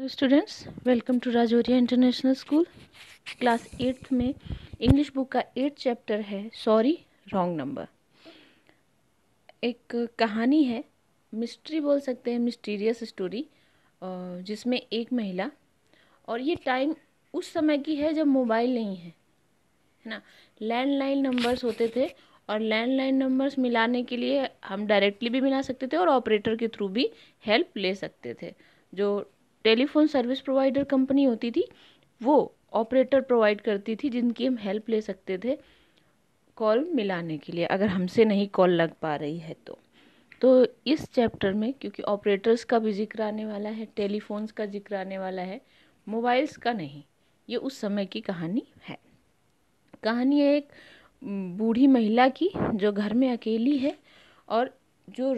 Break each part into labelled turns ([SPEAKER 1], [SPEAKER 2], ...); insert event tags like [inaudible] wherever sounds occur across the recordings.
[SPEAKER 1] Hello students welcome to Rajauria international school class eighth में English book का eight chapter है sorry wrong number एक कहानी है मिस्ट्री बोल सकते हैं मिस्टीरियस स्टोरी जिसमें एक महिला और ये टाइम उस समय की है जब मोबाइल नहीं है है ना लैंडलाइन नंबर्स होते थे और लैंडलाइन नंबर्स मिलाने के लिए हम डायरेक्टली भी मिला सकते थे और ऑपरेटर के थ्रू भी हेल्प ले सकते थे जो टेलीफोन सर्विस प्रोवाइडर कंपनी होती थी वो ऑपरेटर प्रोवाइड करती थी जिनकी हम हेल्प ले सकते थे कॉल मिलाने के लिए अगर हमसे नहीं कॉल लग पा रही है तो तो इस चैप्टर में क्योंकि ऑपरेटर्स का भी जिक्र आने वाला है टेलीफोन्स का जिक्र आने वाला है मोबाइल्स का नहीं ये उस समय की कहानी है कहानी है एक बूढ़ी महिला की जो घर में अकेली है और जो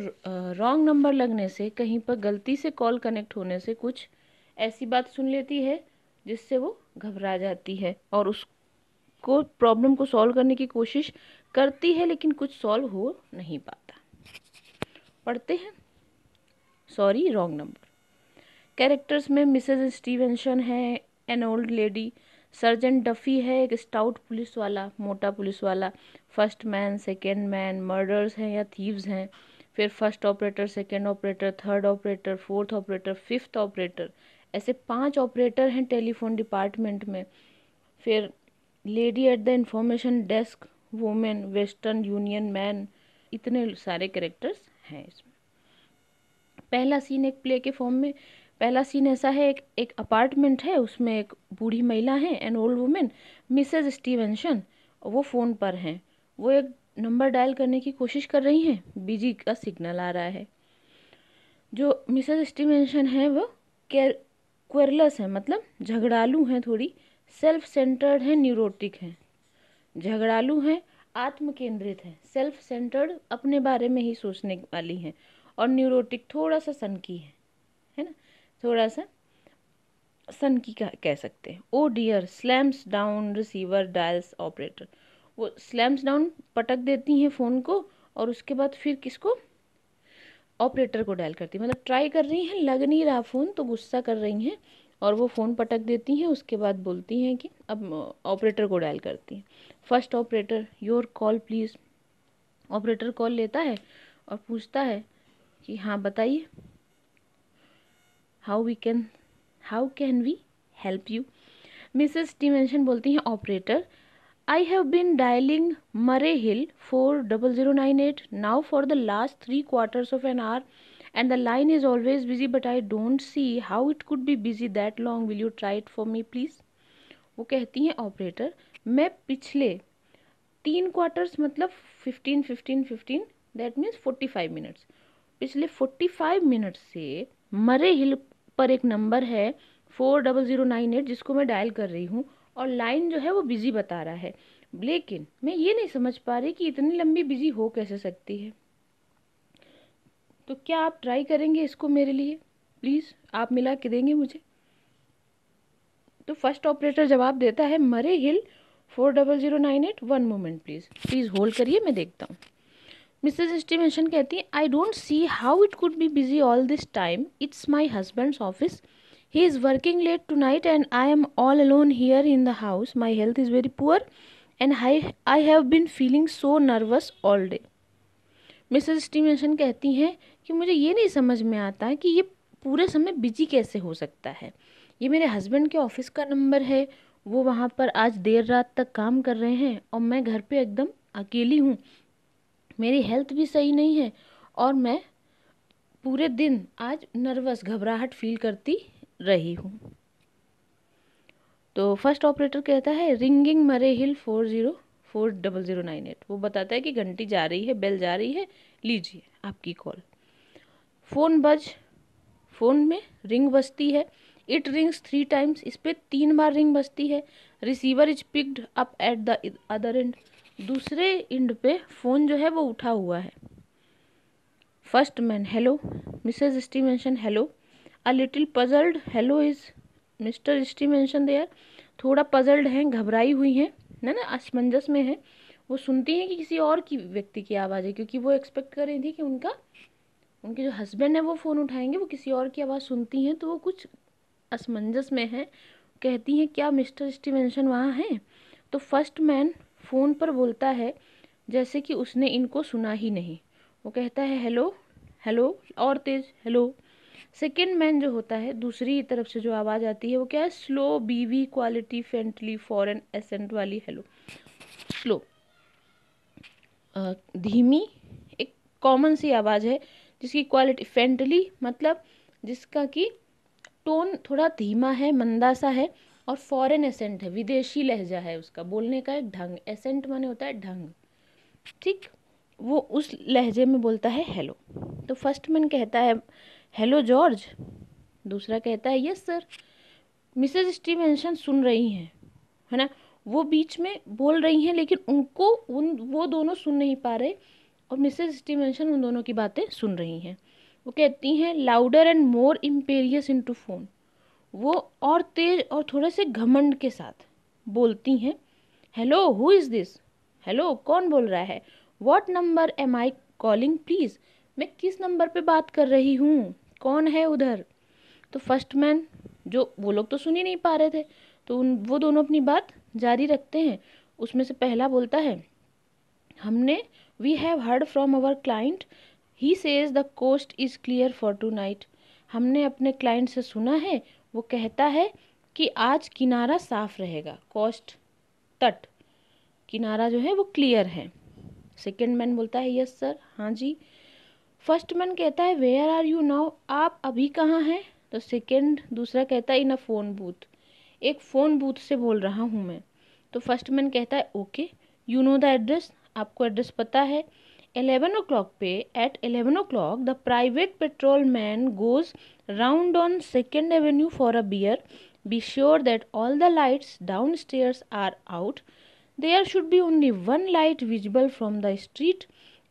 [SPEAKER 1] रॉन्ग नंबर लगने से कहीं पर गलती से कॉल कनेक्ट होने से कुछ ऐसी बात सुन लेती है जिससे वो घबरा जाती है और उसको प्रॉब्लम को सॉल्व करने की कोशिश करती है लेकिन कुछ सॉल्व हो नहीं पाता पढ़ते हैं सॉरी रॉन्ग नंबर कैरेक्टर्स में मिसेज स्टीवेंशन है an old lady surgeon Duffy है एक स्टाउट पुलिस वाला मोटा पुलिस वाला first man second man murders हैं या थीव्स हैं फिर first operator second operator third operator fourth operator fifth operator ऐसे पांच ऑपरेटर हैं टेलीफोन डिपार्टमेंट में फिर lady at the information desk woman Western Union man इतने सारे करेक्टर्स हैं इसमें पहला सीन एक प्ले के फॉर्म में पहला सीन ऐसा है एक एक अपार्टमेंट है उसमें एक बूढ़ी महिला है an old woman Mrs Stevenson वो फ़ोन पर हैं वो एक नंबर डायल करने की कोशिश कर रही हैं बिजी का सिग्नल आ रहा है जो मिसेज स्टीमेंशन है वो केयर क्वेरलस है मतलब झगड़ालू हैं थोड़ी सेल्फ सेंटर्ड हैं न्यूरोटिक हैं झगड़ालू हैं आत्म केंद्रित हैं सेल्फ सेंटर्ड अपने बारे में ही सोचने वाली हैं और न्यूरोटिक थोड़ा सा सनकी है है ना थोड़ा सा सनकी कह सकते हैं oh dear slams down receiver dials operator वो स्लैम्स डाउन पटक देती हैं फ़ोन को और उसके बाद फिर किसको ऑपरेटर को डायल करती है मतलब ट्राई कर रही हैं लग नहीं रहा फ़ोन तो गुस्सा कर रही हैं और वो फ़ोन पटक देती हैं उसके बाद बोलती हैं कि अब ऑपरेटर को डायल करती हैं first operator your call please operator call लेता है और पूछता है कि हाँ बताइए how we can how can we help you Mrs डिमेंशन बोलती हैं operator I have been dialing Murray Hill four double zero nine eight now for the last three quarters of an hour and the line is always busy but I don't see how it could be busy that long will you try it for me please वो कहती हैं operator मैं पिछले तीन quarters मतलब fifteen fifteen fifteen that means forty five minutes पिछले forty five minutes से Murray Hill पर एक नंबर है four double zero nine eight जिसको मैं डायल कर रही हूँ और लाइन जो है वो बिज़ी बता रहा है लेकिन मैं ये नहीं समझ पा रही कि इतनी लंबी बिज़ी हो कैसे सकती है तो क्या आप ट्राई करेंगे इसको मेरे लिए प्लीज़ आप मिला के देंगे मुझे तो फर्स्ट ऑपरेटर जवाब देता है Murray Hill four double zero nine eight one moment please please hold करिए मैं देखता हूँ मिसेज एस्टिमेशन कहती है I don't see how it could be busy all this time it's my husband's office he is working late tonight and i am all alone here in the house my health is very poor and I I have been feeling so nervous all day Mrs स्टीमेशन कहती हैं कि मुझे ये नहीं समझ में आता कि ये पूरे समय बिजी कैसे हो सकता है ये मेरे हस्बैंड के ऑफिस का नंबर है वो वहाँ पर आज देर रात तक काम कर रहे हैं और मैं घर पे एकदम अकेली हूँ मेरी हेल्थ भी सही नहीं है और मैं पूरे दिन आज नर्वस घबराहट फील करती रही हूँ तो फर्स्ट ऑपरेटर कहता है ringing Murray Hill four zero four double zero nine eight वो बताता है कि घंटी जा रही है बेल जा रही है लीजिए आपकी कॉल फ़ोन बज फ़ोन में रिंग बजती है इट रिंग्स थ्री टाइम्स इस पर तीन बार रिंग बजती है receiver is picked up at the other end दूसरे एंड पे फ़ोन जो है वो उठा हुआ है first man hello Mrs Stevenson hello a little puzzled hello is Mr Stevenson there थोड़ा पजल्ड हैं घबराई हुई हैं ना ना असमंजस में है वो सुनती हैं कि किसी और की व्यक्ति की आवाज़ है क्योंकि वो एक्सपेक्ट कर रही थी कि उनका उनके जो हस्बैंड है वो फ़ोन उठाएंगे वो किसी और की आवाज़ सुनती हैं तो वो कुछ असमंजस में है कहती हैं क्या मिस्टर स्टीवेंशन वहाँ हैं तो फर्स्ट मैन फ़ोन पर बोलता है जैसे कि उसने इनको सुना ही नहीं वो कहता है हेलो हेलो और तेज हेलो सेकेंड मैन जो होता है दूसरी तरफ से जो आवाज़ आती है वो क्या है स्लो बीवी क्वालिटी फेंटली फॉरन एसेंट वाली हेलो स्लो धीमी एक कॉमन सी आवाज़ है जिसकी क्वालिटी फेंटली मतलब जिसका कि टोन थोड़ा धीमा है मंदा सा है और फॉरेन एसेंट है विदेशी लहजा है उसका बोलने का एक ढंग एसेंट माने होता है ढंग ठीक वो उस लहजे में बोलता है हेलो तो फर्स्ट मैन कहता है हेलो जॉर्ज दूसरा कहता है यस सर मिसेज स्टीवेंशन सुन रही हैं है ना वो बीच में बोल रही हैं लेकिन उनको उन वो दोनों सुन नहीं पा रहे और मिसेज स्टीवेंशन उन दोनों की बातें सुन रही हैं वो कहती हैं louder and more imperious into phone वो और तेज और थोड़े से घमंड के साथ बोलती हैं hello who is this hello कौन बोल रहा है what number am I calling please मैं किस नंबर पे बात कर रही हूँ कौन है उधर तो फर्स्ट मैन जो वो लोग तो सुन ही नहीं पा रहे थे तो उन वो दोनों अपनी बात जारी रखते हैं उसमें से पहला बोलता है हमने we have heard from our client he says the coast is clear for tonight हमने अपने क्लाइंट से सुना है वो कहता है कि आज किनारा साफ रहेगा कोस्ट तट किनारा जो है वो क्लियर है सेकेंड मैन बोलता है यस सर हाँ जी फर्स्ट मैन कहता है वेयर आर यू नाउ आप अभी कहाँ हैं तो सेकेंड दूसरा कहता है इन अ फ़ोन बूथ एक फ़ोन बूथ से बोल रहा हूँ मैं तो फर्स्ट मैन कहता है okay you know the address आपको एड्रेस पता है एलेवन ओ क्लॉक पे at eleven o'clock the private patrol man goes round on second avenue for a beer be sure that all the lights downstairs are out there should be only one light visible from the street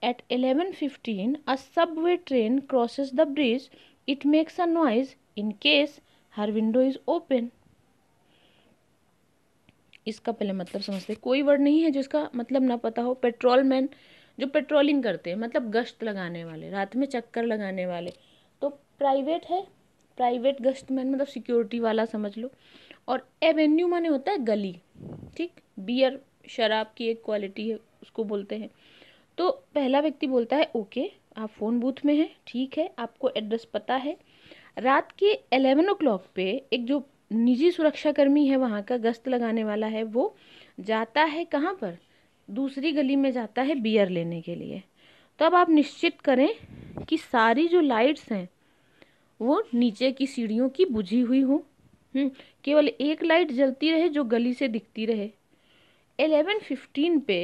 [SPEAKER 1] At 11:15 a subway train crosses the bridge. It makes a noise in case her window is open इसका पहले मतलब समझते कोई word नहीं है जिसका मतलब ना पता हो पेट्रोल मैन जो पेट्रोलिंग करते हैं मतलब गश्त लगाने वाले रात में चक्कर लगाने वाले तो प्राइवेट है प्राइवेट गश्त मैन मतलब सिक्योरिटी वाला समझ लो और एवेन्यू माने होता है गली ठीक बियर शराब की एक क्वालिटी है उसको बोलते हैं तो पहला व्यक्ति बोलता है ओके आप फ़ोन बूथ में हैं ठीक है आपको एड्रेस पता है रात के एलेवन ओ क्लॉक पे एक जो निजी सुरक्षाकर्मी है वहाँ का गश्त लगाने वाला है वो जाता है कहाँ पर दूसरी गली में जाता है बियर लेने के लिए तो अब आप निश्चित करें कि सारी जो लाइट्स हैं वो नीचे की सीढ़ियों की बुझी हुई हों हम्म, केवल एक लाइट जलती रहे जो गली से दिखती रहे एलेवन फिफ्टीन पे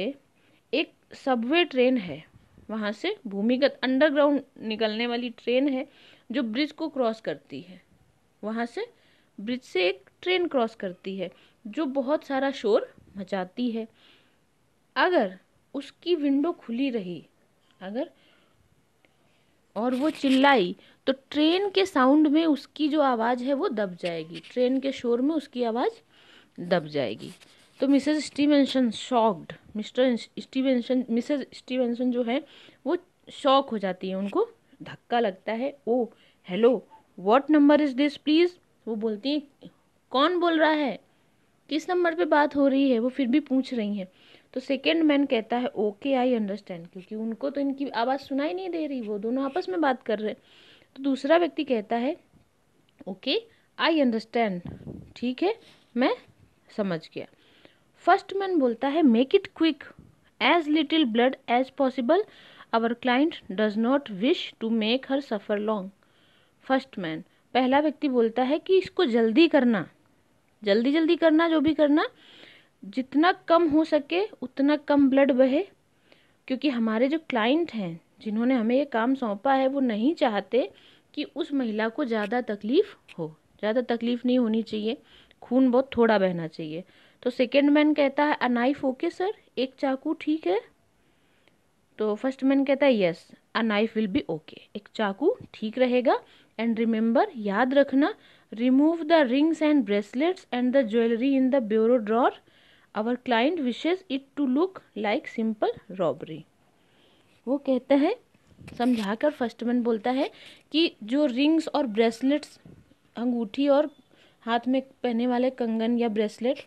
[SPEAKER 1] सबवे ट्रेन है वहाँ से भूमिगत अंडरग्राउंड निकलने वाली ट्रेन है जो ब्रिज को क्रॉस करती है वहाँ से ब्रिज से एक ट्रेन क्रॉस करती है जो बहुत सारा शोर मचाती है अगर उसकी विंडो खुली रही अगर और वो चिल्लाई तो ट्रेन के साउंड में उसकी जो आवाज़ है वो दब जाएगी ट्रेन के शोर में उसकी आवाज़ दब जाएगी तो Mrs Stevenson shocked Mr Stevenson Mrs Stevenson जो है वो शॉक हो जाती है उनको धक्का लगता है oh hello what number is this please वो बोलती हैं कौन बोल रहा है किस नंबर पे बात हो रही है वो फिर भी पूछ रही हैं तो सेकेंड मैन कहता है ओके आई अंडरस्टैंड क्योंकि उनको तो इनकी आवाज़ सुनाई नहीं दे रही वो दोनों आपस में बात कर रहे हैं तो दूसरा व्यक्ति कहता है ओके आई अंडरस्टैंड ठीक है मैं समझ गया फर्स्ट मैन बोलता है make it quick as little blood as possible our client does not wish to make her suffer long first man पहला व्यक्ति बोलता है कि इसको जल्दी करना जल्दी जल्दी करना जो भी करना जितना कम हो सके उतना कम ब्लड बहे क्योंकि हमारे जो क्लाइंट हैं जिन्होंने हमें ये काम सौंपा है वो नहीं चाहते कि उस महिला को ज़्यादा तकलीफ़ हो ज़्यादा तकलीफ़ नहीं होनी चाहिए खून बहुत थोड़ा बहना चाहिए तो सेकेंड मैन कहता है अ नाइफ ओके सर एक चाकू ठीक है तो फर्स्ट मैन कहता है yes a knife will be okay एक चाकू ठीक रहेगा एंड रिमेंबर याद रखना remove the rings and bracelets and the jewellery in the bureau drawer our client wishes it to look like simple robbery वो कहते हैं समझा कर फर्स्ट मैन बोलता है कि जो रिंग्स और ब्रेसलेट्स अंगूठी और हाथ में पहने वाले कंगन या ब्रेसलेट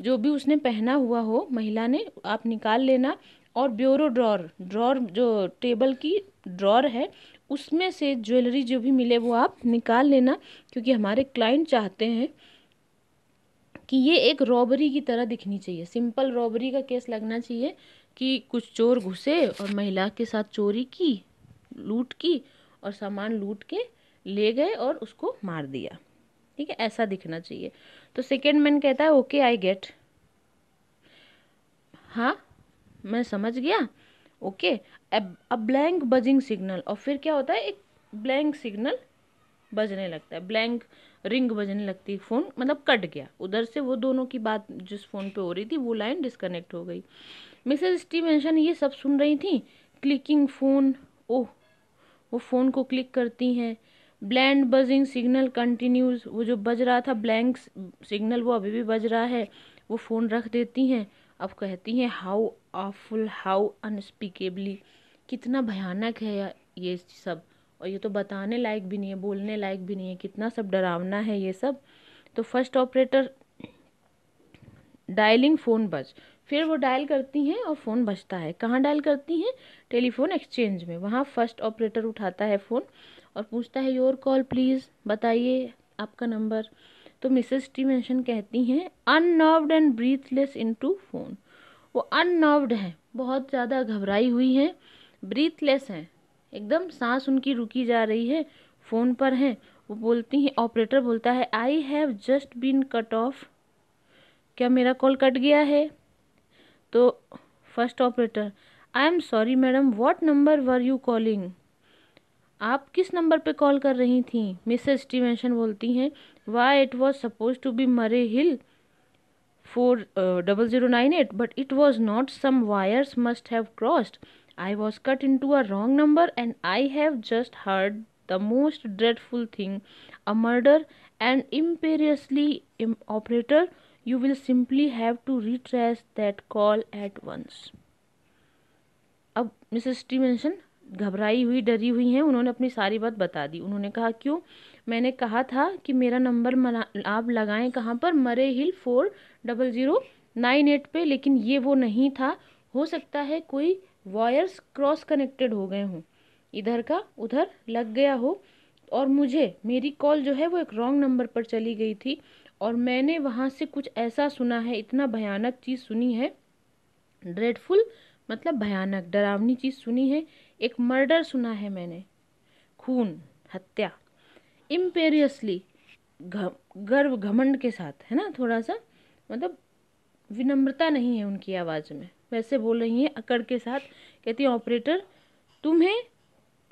[SPEAKER 1] जो भी उसने पहना हुआ हो महिला ने आप निकाल लेना और ब्यूरो ड्रॉर ड्रॉर जो टेबल की ड्रॉर है उसमें से ज्वेलरी जो भी मिले वो आप निकाल लेना क्योंकि हमारे क्लाइंट चाहते हैं कि ये एक रॉबरी की तरह दिखनी चाहिए सिंपल रॉबरी का केस लगना चाहिए कि कुछ चोर घुसे और महिला के साथ चोरी की लूट की और सामान लूट के ले गए और उसको मार दिया ठीक है ऐसा दिखना चाहिए तो सेकेंड मैन कहता है ओके आई गेट हाँ मैं समझ गया ओके अब ब्लैंक बजिंग सिग्नल और फिर क्या होता है एक ब्लैंक सिग्नल बजने लगता है ब्लैंक रिंग बजने लगती है फ़ोन मतलब कट गया उधर से वो दोनों की बात जिस फ़ोन पे हो रही थी वो लाइन डिस्कनेक्ट हो गई मिसेज मैंशन ये सब सुन रही थी क्लिकिंग फ़ोन ओह वो फ़ोन को क्लिक करती हैं ब्लैंड बजिंग सिग्नल कंटिन्यूज वो जो बज रहा था ब्लैंक सिग्नल वो अभी भी बज रहा है वो फ़ोन रख देती हैं अब कहती हैं हाउ आफुल हाउ अनस्पीकेबली कितना भयानक है ये सब और ये तो बताने लायक भी नहीं है बोलने लायक भी नहीं है कितना सब डरावना है ये सब तो फर्स्ट ऑपरेटर डायलिंग फ़ोन बज फिर वो डायल करती हैं और फ़ोन बजता है कहाँ डायल करती हैं टेलीफोन एक्सचेंज में वहाँ फर्स्ट ऑपरेटर उठाता है फ़ोन और पूछता है योर कॉल प्लीज़ बताइए आपका नंबर तो मिसेस टी मेंशन कहती हैं unnerved and breathless into phone वो अननर्व्ड है बहुत ज़्यादा घबराई हुई हैं ब्रीथलेस हैं एकदम सांस उनकी रुकी जा रही है फ़ोन पर हैं वो बोलती हैं ऑपरेटर बोलता है I have just been cut off क्या मेरा कॉल कट गया है तो first operator I am sorry madam what number were you calling आप किस नंबर पे कॉल कर रही थी मिसेस स्टीवेंशन बोलती हैं why it was suppose to be Murray Hill four double zero nine eight but it was not some wires must have crossed I was cut into a wrong number and I have just heard the most dreadful thing a murder and imperiously operator you will simply have to retrace that call at once अब Mrs Stevenson घबराई हुई डरी हुई हैं उन्होंने अपनी सारी बात बता दी उन्होंने कहा क्यों मैंने कहा था कि मेरा नंबर आप लगाएं कहाँ पर Murray Hill four double zero nine eight पे लेकिन ये वो नहीं था हो सकता है कोई वायर्स क्रॉस कनेक्टेड हो गए हों इधर का उधर लग गया हो और मुझे मेरी कॉल जो है वो एक रॉन्ग नंबर पर चली गई थी और मैंने वहाँ से कुछ ऐसा सुना है इतना भयानक चीज़ सुनी है ड्रेडफुल मतलब भयानक डरावनी चीज़ सुनी है एक मर्डर सुना है मैंने खून हत्या इम्पेरियसली गर्व घमंड के साथ है ना थोड़ा सा मतलब विनम्रता नहीं है उनकी आवाज़ में वैसे बोल रही हैं अकड़ के साथ कहती है ऑपरेटर तुम्हें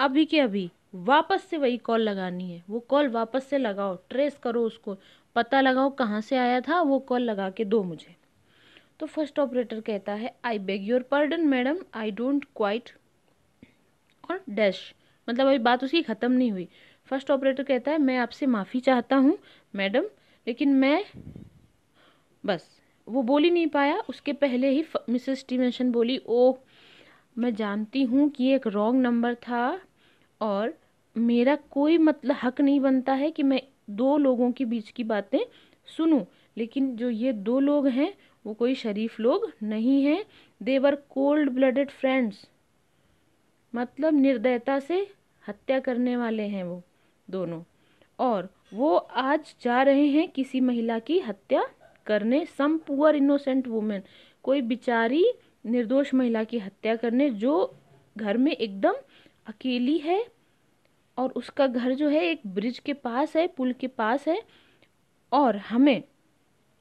[SPEAKER 1] अभी के अभी वापस से वही कॉल लगानी है वो कॉल वापस से लगाओ ट्रेस करो उसको पता लगाओ कहाँ से आया था वो कॉल लगा के दो मुझे तो फर्स्ट ऑपरेटर कहता है I beg your pardon madam I don't quite और डैश मतलब अभी बात उसकी ख़त्म नहीं हुई फर्स्ट ऑपरेटर कहता है मैं आपसे माफ़ी चाहता हूँ मैडम लेकिन मैं बस वो बोल ही नहीं पाया उसके पहले ही मिसेस टीमेंशन बोली ओ मैं जानती हूँ कि एक रॉन्ग नंबर था और मेरा कोई मतलब हक नहीं बनता है कि मैं दो लोगों के बीच की बातें सुनूं लेकिन जो ये दो लोग हैं वो कोई शरीफ लोग नहीं हैं देवर कोल्ड ब्लडेड फ्रेंड्स मतलब निर्दयता से हत्या करने वाले हैं वो दोनों और वो आज जा रहे हैं किसी महिला की हत्या करने सम पुअर इनोसेंट वुमेन कोई बिचारी निर्दोष महिला की हत्या करने जो घर में एकदम अकेली है और उसका घर जो है एक ब्रिज के पास है पुल के पास है और हमें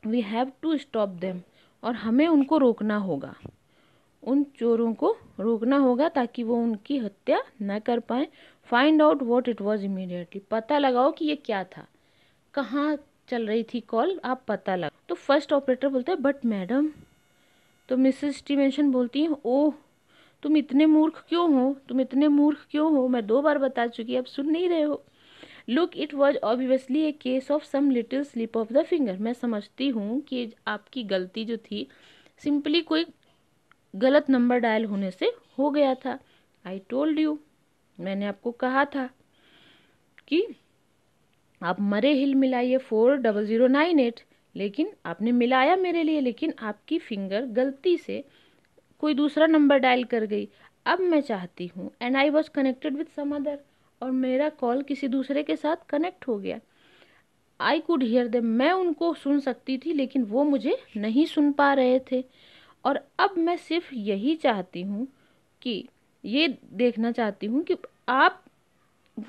[SPEAKER 1] we have to stop them और हमें उनको रोकना होगा उन चोरों को रोकना होगा ताकि वो उनकी हत्या न कर पाए find out what it was immediately पता लगाओ कि ये क्या था कहाँ चल रही थी कॉल आप पता लगा तो फर्स्ट ऑपरेटर बोलता है बट मैडम तो मिसेस स्टीवेंशन बोलती हैं ओह तुम इतने मूर्ख क्यों हो तुम इतने मूर्ख क्यों हो मैं दो बार बता चुकी अब सुन नहीं रहे हो look it was obviously a case of some little slip of the finger मैं समझती हूँ कि आपकी गलती जो थी सिंपली कोई गलत नंबर डायल होने से हो गया था आई टोल्ड यू मैंने आपको कहा था कि आप मरे हिल मिलाइए four double zero nine eight लेकिन आपने मिलाया मेरे लिए लेकिन आपकी फिंगर गलती से कोई दूसरा नंबर डायल कर गई अब मैं चाहती हूँ and I was connected with some other और मेरा कॉल किसी दूसरे के साथ कनेक्ट हो गया आई कुड हियर दे मैं उनको सुन सकती थी लेकिन वो मुझे नहीं सुन पा रहे थे और अब मैं सिर्फ यही चाहती हूँ कि ये देखना चाहती हूँ कि आप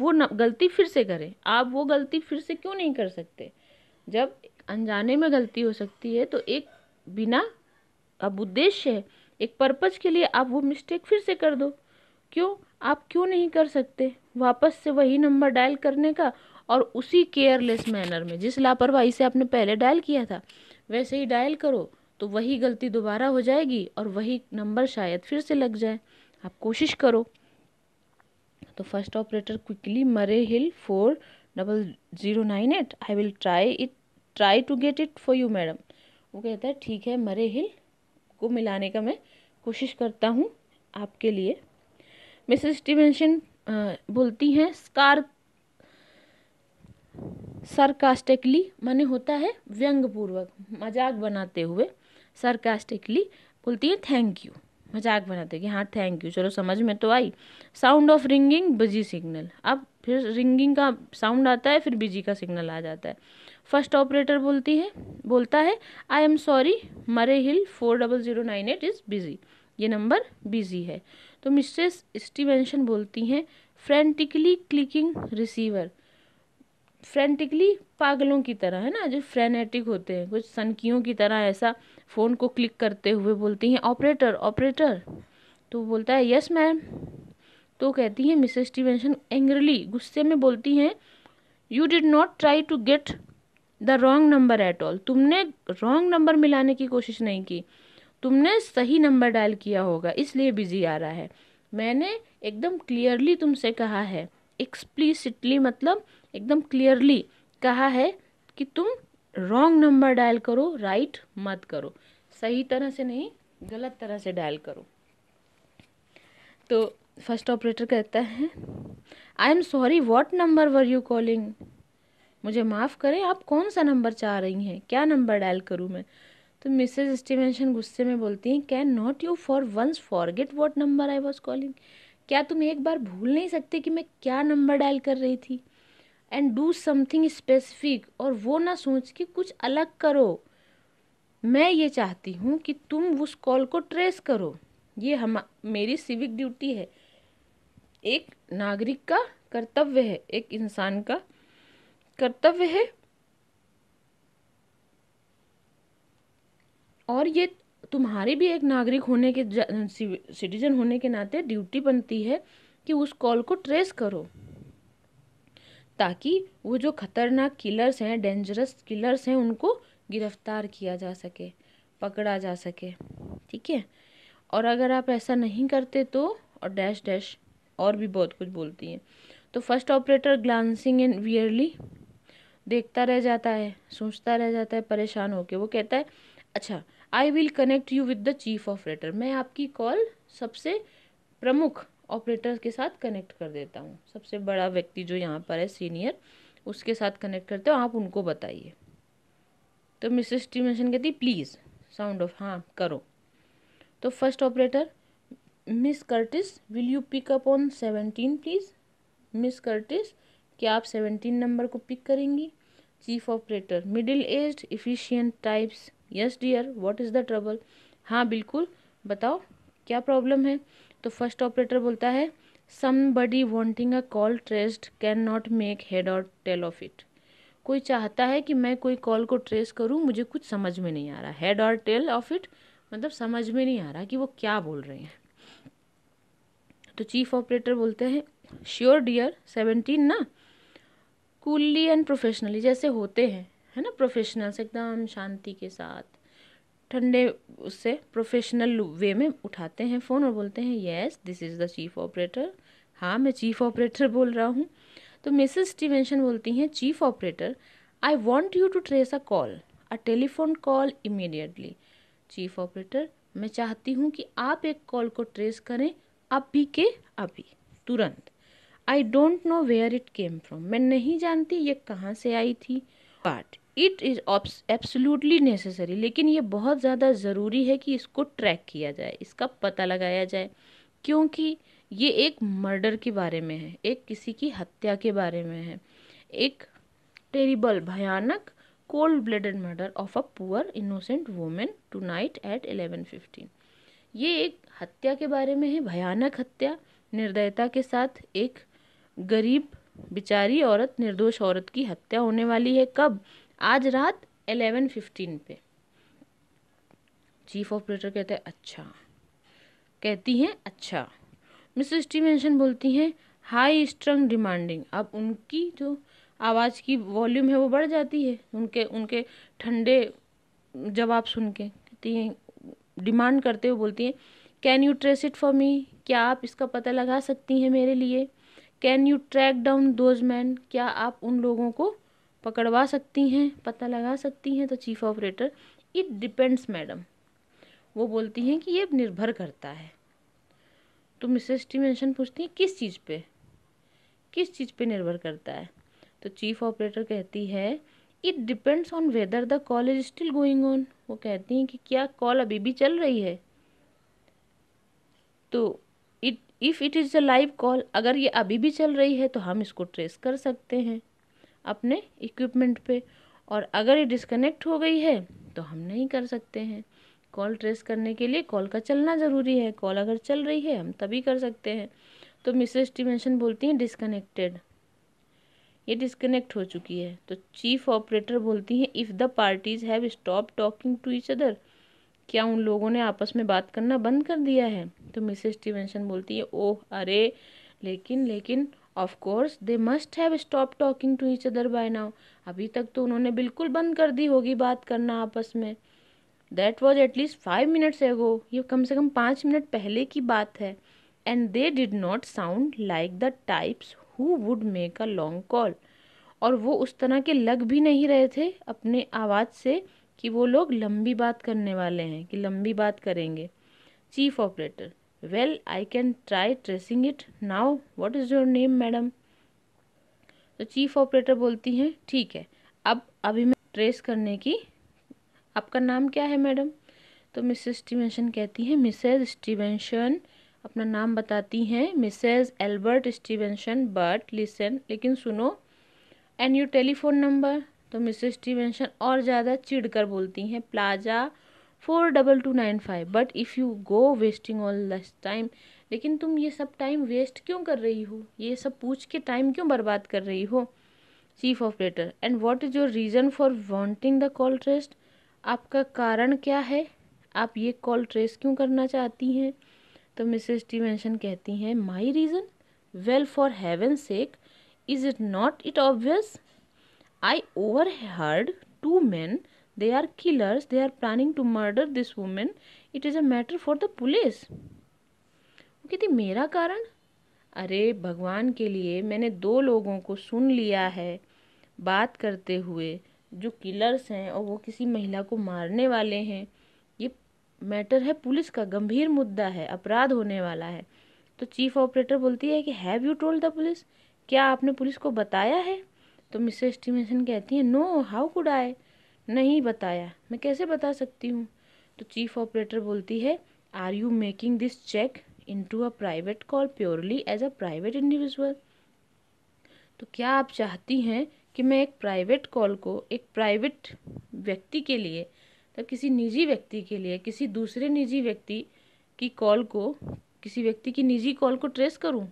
[SPEAKER 1] वो न गलती फिर से करें आप वो गलती फिर से क्यों नहीं कर सकते जब अनजाने में गलती हो सकती है तो एक बिना अब उद्देश्य है एक पर्पज के लिए आप वो मिस्टेक फिर से कर दो क्यों आप क्यों नहीं कर सकते वापस से वही नंबर डायल करने का और उसी केयरलेस मैनर में जिस लापरवाही से आपने पहले डायल किया था वैसे ही डायल करो तो वही गलती दोबारा हो जाएगी और वही नंबर शायद फिर से लग जाए आप कोशिश करो तो first operator quickly Murray Hill four double zero nine eight I will try it try to get it for you madam वो कहता है ठीक है मरे हिल को मिलाने का मैं कोशिश करता हूँ आपके लिए मिसेस स्टीवेंशन बोलती हैं स्कार सरकास्टिकली माने होता है पूर्वक मजाक बनाते हुए सरकास्टिकली बोलती है थैंक यू मजाक बनाते कि हाँ थैंक यू चलो समझ में तो I sound of ringing busy signal अब फिर रिंगिंग का साउंड आता है फिर बिजी का सिग्नल आ जाता है फर्स्ट ऑपरेटर बोलती है बोलता है I am sorry Murray Hill four double zero nine eight is busy ये नंबर बिज़ी है तो मिसेस स्टीवेंशन बोलती हैं फ्रेंटिकली क्लिकिंग रिसीवर फ्रेंटिकली पागलों की तरह है ना जो फ्रेनेटिक होते हैं कुछ सनकियों की तरह ऐसा फ़ोन को क्लिक करते हुए बोलती हैं ऑपरेटर ऑपरेटर तो बोलता है यस मैम तो कहती है मिसेस स्टीवेंशन एंग्रली गुस्से में बोलती हैं you did not try to get the wrong number at all तुमने रॉन्ग नंबर मिलाने की कोशिश नहीं की तुमने सही नंबर डायल किया होगा इसलिए बिजी आ रहा है मैंने एकदम क्लियरली तुमसे कहा है एक्सप्लिसिटली मतलब एकदम क्लियरली कहा है कि तुम रॉन्ग नंबर डायल करो राइट मत करो सही तरह से नहीं गलत तरह से डायल करो तो फर्स्ट ऑपरेटर कहता है I am sorry what number were you calling मुझे माफ़ करें आप कौन सा नंबर चाह रही हैं क्या नंबर डायल करूँ मैं तो मिसेज स्टीवेंशन गुस्से में बोलती हैं can not you for once forget what number I was calling क्या तुम एक बार भूल नहीं सकते कि मैं क्या नंबर डायल कर रही थी एंड डू समथिंग स्पेसिफिक और वो ना सोच के कुछ अलग करो मैं ये चाहती हूँ कि तुम उस कॉल को ट्रेस करो ये हम मेरी सिविक ड्यूटी है एक नागरिक का कर्तव्य है एक इंसान का कर्तव्य है और ये तुम्हारी भी एक नागरिक होने के सिटीजन होने के नाते ड्यूटी बनती है कि उस कॉल को ट्रेस करो ताकि वो जो खतरनाक किलर्स हैं डेंजरस किलर्स हैं उनको गिरफ्तार किया जा सके पकड़ा जा सके ठीक है और अगर आप ऐसा नहीं करते तो और डैश डैश और भी बहुत कुछ बोलती हैं तो first operator glancing and wearily देखता रह जाता है सोचता रह जाता है परेशान होकर वो कहता है अच्छा I will connect you with the chief operator मैं आपकी कॉल सबसे प्रमुख ऑपरेटर के साथ कनेक्ट कर देता हूँ सबसे बड़ा व्यक्ति जो यहाँ पर है सीनियर उसके साथ कनेक्ट करते हो आप उनको बताइए तो मिसेस स्टीमेशन कहती प्लीज़ साउंड ऑफ हाँ करो तो first operator Miss Curtis will you pick up on seventeen please Miss Curtis क्या आप सेवनटीन नंबर को पिक करेंगी chief operator middle age efficient types yes dear what is the trouble हाँ बिल्कुल बताओ क्या प्रॉब्लम है तो फर्स्ट ऑपरेटर बोलता है somebody wanting a call traced can not make head or tail of it कोई चाहता है कि मैं कोई कॉल को ट्रेस करूं मुझे कुछ समझ में नहीं आ रहा head or tail of it मतलब समझ में नहीं आ रहा कि वो क्या बोल रहे हैं तो चीफ ऑपरेटर बोलते हैं श्योर डियर सेवेंटीन ना कूलली एंड प्रोफेशनली जैसे होते हैं है ना प्रोफेशनल्स एकदम शांति के साथ ठंडे उससे प्रोफेशनल वे में उठाते हैं फ़ोन और बोलते हैं yes this is the chief operator हाँ मैं चीफ ऑपरेटर [laughs] बोल रहा हूँ तो मिसेस स्टीवेंशन बोलती हैं chief operator I want you to trace a call a telephone call immediately chief operator मैं चाहती हूँ कि आप एक कॉल को ट्रेस करें अभी के अभी तुरंत I don't know where it came from मैं नहीं जानती ये कहाँ से आई थी but it is absolutely necessary लेकिन ये बहुत ज़्यादा ज़रूरी है कि इसको ट्रैक किया जाए इसका पता लगाया जाए क्योंकि ये एक मर्डर के बारे में है एक किसी की हत्या के बारे में है एक टेरिबल भयानक cold blooded murder of a poor innocent woman tonight at eleven fifteen ये एक हत्या के बारे में है भयानक हत्या निर्दयता के साथ एक गरीब बिचारी औरत निर्दोष औरत की हत्या होने वाली है कब आज रात एलेवन फिफ्टीन पे चीफ ऑपरेटर कहते हैं अच्छा कहती हैं अच्छा मिसेस स्टीवेंशन बोलती हैं हाई स्ट्रंग डिमांडिंग अब उनकी जो आवाज़ की वॉल्यूम है वो बढ़ जाती है उनके उनके ठंडे जवाब सुन के कहती हैं डिमांड करते हुए बोलती हैं can you trace it for me क्या आप इसका पता लगा सकती हैं मेरे लिए can you track down those man क्या आप उन लोगों को पकड़वा सकती हैं पता लगा सकती हैं तो chief operator it depends madam वो बोलती हैं कि ये निर्भर करता है तो मिसेस टी पूछती हैं किस चीज़ पे किस चीज़ पे निर्भर करता है तो चीफ ऑपरेटर कहती है it depends on whether the call is still going on वो कहती हैं कि क्या कॉल अभी भी चल रही है तो it if it is a live call अगर ये अभी भी चल रही है तो हम इसको ट्रेस कर सकते हैं अपने इक्विपमेंट पे और अगर ये डिस्कनेक्ट हो गई है तो हम नहीं कर सकते हैं कॉल ट्रेस करने के लिए कॉल का चलना ज़रूरी है कॉल अगर चल रही है हम तभी कर सकते हैं तो मिसेस टिमेंशन बोलती हैं डिस्कनेक्टेड ये डिस्कनेक्ट हो चुकी है तो चीफ ऑपरेटर बोलती हैं if the parties have stop talking to each other क्या उन लोगों ने आपस में बात करना बंद कर दिया है तो मिसेस टिमेंशन बोलती है ओह अरे लेकिन लेकिन of course they must have stop talking to each other by now अभी तक तो उन्होंने बिल्कुल बंद कर दी होगी बात करना आपस में that was at least five minutes ago ये कम से कम पाँच मिनट पहले की बात है and they did not sound like the types who would make a long call और वो उस तरह के लग भी नहीं रहे थे अपने आवाज़ से कि वो लोग लंबी बात करने वाले हैं कि लंबी बात करेंगे chief operator well I can try tracing it now what is your name madam तो चीफ ऑपरेटर बोलती हैं ठीक है अब अभी मैं ट्रेस करने की आपका नाम क्या है मैडम तो मिसेस स्टीवेंशन कहती हैं मिसेज स्टीवेंशन अपना नाम बताती हैं Mrs Elbert Stevenson but listen लेकिन सुनो एंड यू टेलीफोन नंबर तो मिसेस स्टीवेंशन और ज़्यादा चिढ़कर कर बोलती हैं Plaza four double two nine five but if you go wasting all this time लेकिन तुम ये सब टाइम वेस्ट क्यों कर रही हो ये सब पूछ के टाइम क्यों बर्बाद कर रही हो chief operator and what is your reason for wanting the call traced आपका कारण क्या है आप ये कॉल ट्रेस क्यों करना चाहती हैं तो मिसेस स्टीवेंशन कहती हैं my reason well for heaven sake is it not it obvious I overheard two man They are killers. They are planning to murder this woman. It is a matter for the police. वो कहती मेरा कारण अरे भगवान के लिए मैंने दो लोगों को सुन लिया है बात करते हुए जो किलर्स हैं और वो किसी महिला को मारने वाले हैं ये मैटर है पुलिस का गंभीर मुद्दा है अपराध होने वाला है तो चीफ ऑपरेटर बोलती है कि have you told the police क्या आपने पुलिस को बताया है तो मिसेस एस्टिमेशन कहती हैं नो हाउ कुड आई नहीं बताया मैं कैसे बता सकती हूँ तो चीफ ऑपरेटर बोलती है are you making this check into a private call purely as a private individual तो क्या आप चाहती हैं कि मैं एक प्राइवेट कॉल को एक प्राइवेट व्यक्ति के लिए तो किसी निजी व्यक्ति के लिए किसी दूसरे निजी व्यक्ति की कॉल को किसी व्यक्ति की निजी कॉल को ट्रेस करूं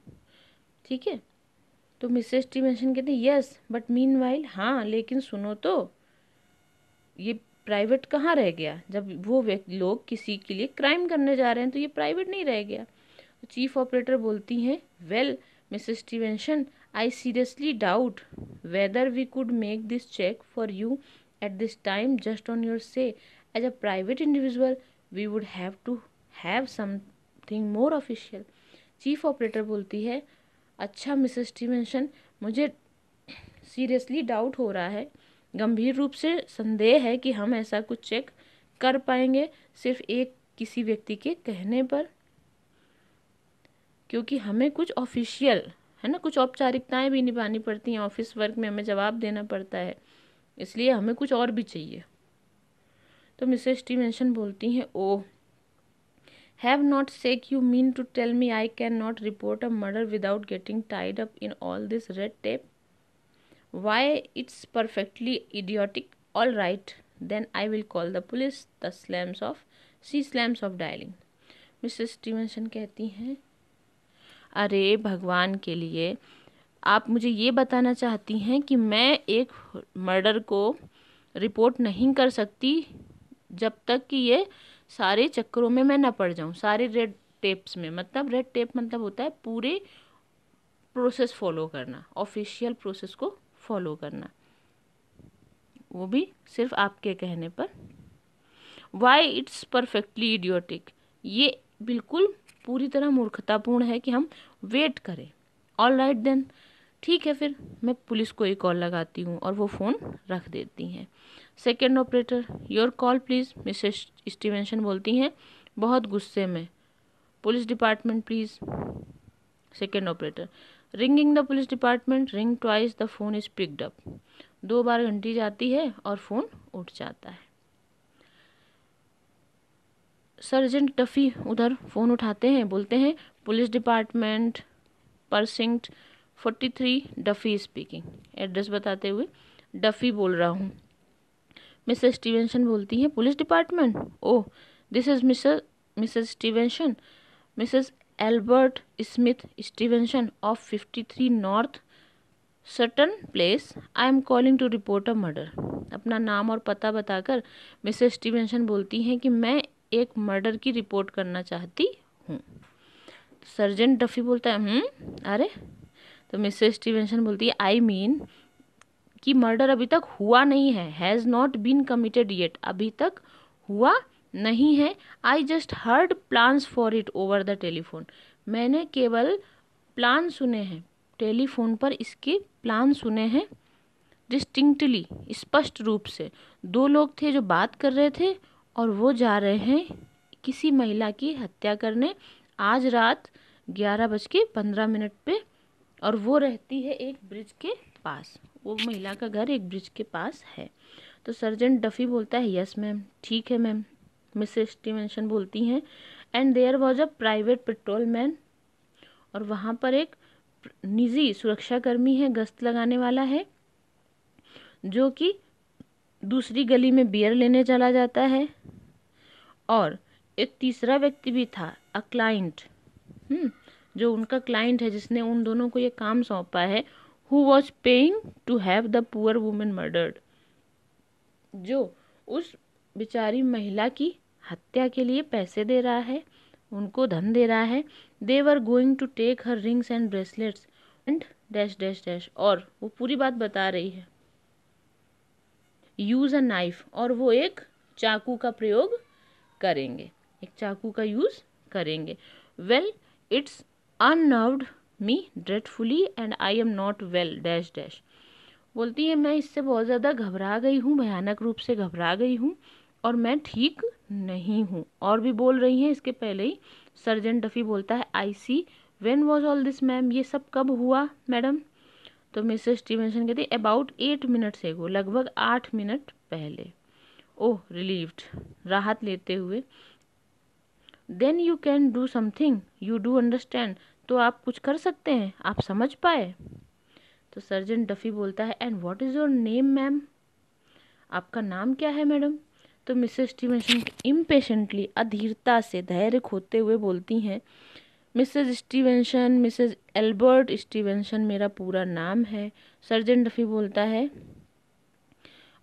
[SPEAKER 1] ठीक है तो मिसेस टी मेंशन कहते हैं यस बट मीन वाइल हाँ लेकिन सुनो तो ये प्राइवेट कहाँ रह गया जब वो व्यक्ति लोग किसी के लिए क्राइम करने जा रहे हैं तो ये प्राइवेट नहीं रह गया चीफ तो ऑपरेटर बोलती हैं well Mrs Stevenson I seriously doubt whether we could make this check for you at this time just on your say as a private individual we would have to have something more official chief operator बोलती है अच्छा Mrs Stevenson मुझे seriously doubt हो रहा है गंभीर रूप से संदेह है कि हम ऐसा कुछ चेक कर पाएंगे सिर्फ एक किसी व्यक्ति के कहने पर क्योंकि हमें कुछ ऑफिशियल है ना कुछ औपचारिकताएं भी निभानी पड़ती हैं ऑफिस वर्क में हमें जवाब देना पड़ता है इसलिए हमें कुछ और भी चाहिए तो मिसेस स्टीवेंशन बोलती हैं oh have not sake you mean to tell me I can not report a murder without getting tied up in all this red tape Why it's perfectly idiotic. Right then I will call the police. The slams of she slams off dialing Mrs Stevenson कहती हैं अरे भगवान के लिए आप मुझे ये बताना चाहती हैं कि मैं एक मर्डर को रिपोर्ट नहीं कर सकती जब तक कि ये सारे चक्करों में मैं ना पड़ जाऊँ सारे रेड टेप्स में मतलब रेड टेप मतलब होता है पूरे प्रोसेस फॉलो करना ऑफिशियल प्रोसेस को फॉलो करना वो भी सिर्फ आपके कहने पर वाई इट्स परफेक्टली इडियोटिक ये बिल्कुल पूरी तरह मूर्खतापूर्ण है कि हम वेट करें ऑल राइट देन ठीक है फिर मैं पुलिस को एक कॉल लगाती हूँ और वो फ़ोन रख देती हैं second operator your call please Mrs Stevenson बोलती हैं बहुत गुस्से में police department please second operator ringing the police department ring twice the phone is picked up दो बार घंटी जाती है और फ़ोन उठ जाता है सर्जेंट टफ़ी उधर फ़ोन उठाते हैं बोलते हैं police department precinct forty three Duffy speaking address बताते हुए डफ़ी बोल रहा हूँ मिसेस स्टीवेंशन बोलती हैं police department oh this is Mrs Mrs Stevenson Mrs Smith Smith of fifty 53 North Sutton Place I am calling to report a murder अपना नाम और पता बताकर मिसेस स्टीवेंशन बोलती हैं कि मैं एक मर्डर की रिपोर्ट करना चाहती हूँ सर्जन डफी बोलता है हम्म, अरे तो मिसेस स्टीवेंशन बोलती है आई I मीन mean, कि मर्डर अभी तक हुआ नहीं है has not been committed yet अभी तक हुआ नहीं है I just heard plans for it over the telephone मैंने केवल प्लान सुने हैं टेलीफोन पर इसके प्लान सुने हैं डिस्टिंक्टली स्पष्ट रूप से दो लोग थे जो बात कर रहे थे और वो जा रहे हैं किसी महिला की हत्या करने आज रात ग्यारह बज के पंद्रह मिनट पे और वो रहती है एक ब्रिज के पास वो महिला का घर एक ब्रिज के पास है तो सर्जन डफी बोलता है यस मैम ठीक है मैम मिसेस स्टीवेंशन बोलती हैं and there was a private patrol man और वहाँ पर एक निजी सुरक्षाकर्मी है गश्त लगाने वाला है जो कि दूसरी गली में बियर लेने चला जाता है और एक तीसरा व्यक्ति भी था अ क्लाइंट हम्म, जो उनका क्लाइंट है जिसने उन दोनों को ये काम सौंपा है who was paying to have the poor women murdered जो उस बेचारी महिला की हत्या के लिए पैसे दे रहा है उनको धन दे रहा है they were going to take her rings and bracelets and dash dash dash और वो पूरी बात बता रही है यूज़ अ नाइफ और वो एक चाकू का प्रयोग करेंगे एक चाकू का यूज़ करेंगे well it's unnerved me dreadfully and I am not well dash dash बोलती है मैं इससे बहुत ज़्यादा घबरा गई हूँ भयानक रूप से घबरा गई हूँ और मैं ठीक नहीं हूँ और भी बोल रही हैं इसके पहले ही सर्जन डफी बोलता है I see when was all this ma'am ये सब कब हुआ मैडम तो मिसेस स्टीवेंसन कहती अबाउट एट मिनट्स एगो लगभग आठ मिनट पहले ओह रिलीव्ड राहत लेते हुए then you can do something you do understand तो आप कुछ कर सकते हैं आप समझ पाए तो सर्जन डफी बोलता है and what is your name ma'am आपका नाम क्या है मैडम तो मिसेस स्टीवेंसन इम्पेशेंटली अधीरता से धैर्य खोते हुए बोलती हैं Mrs Stevenson Mrs Elbert Stevenson मेरा पूरा नाम है सर्जन डफी बोलता है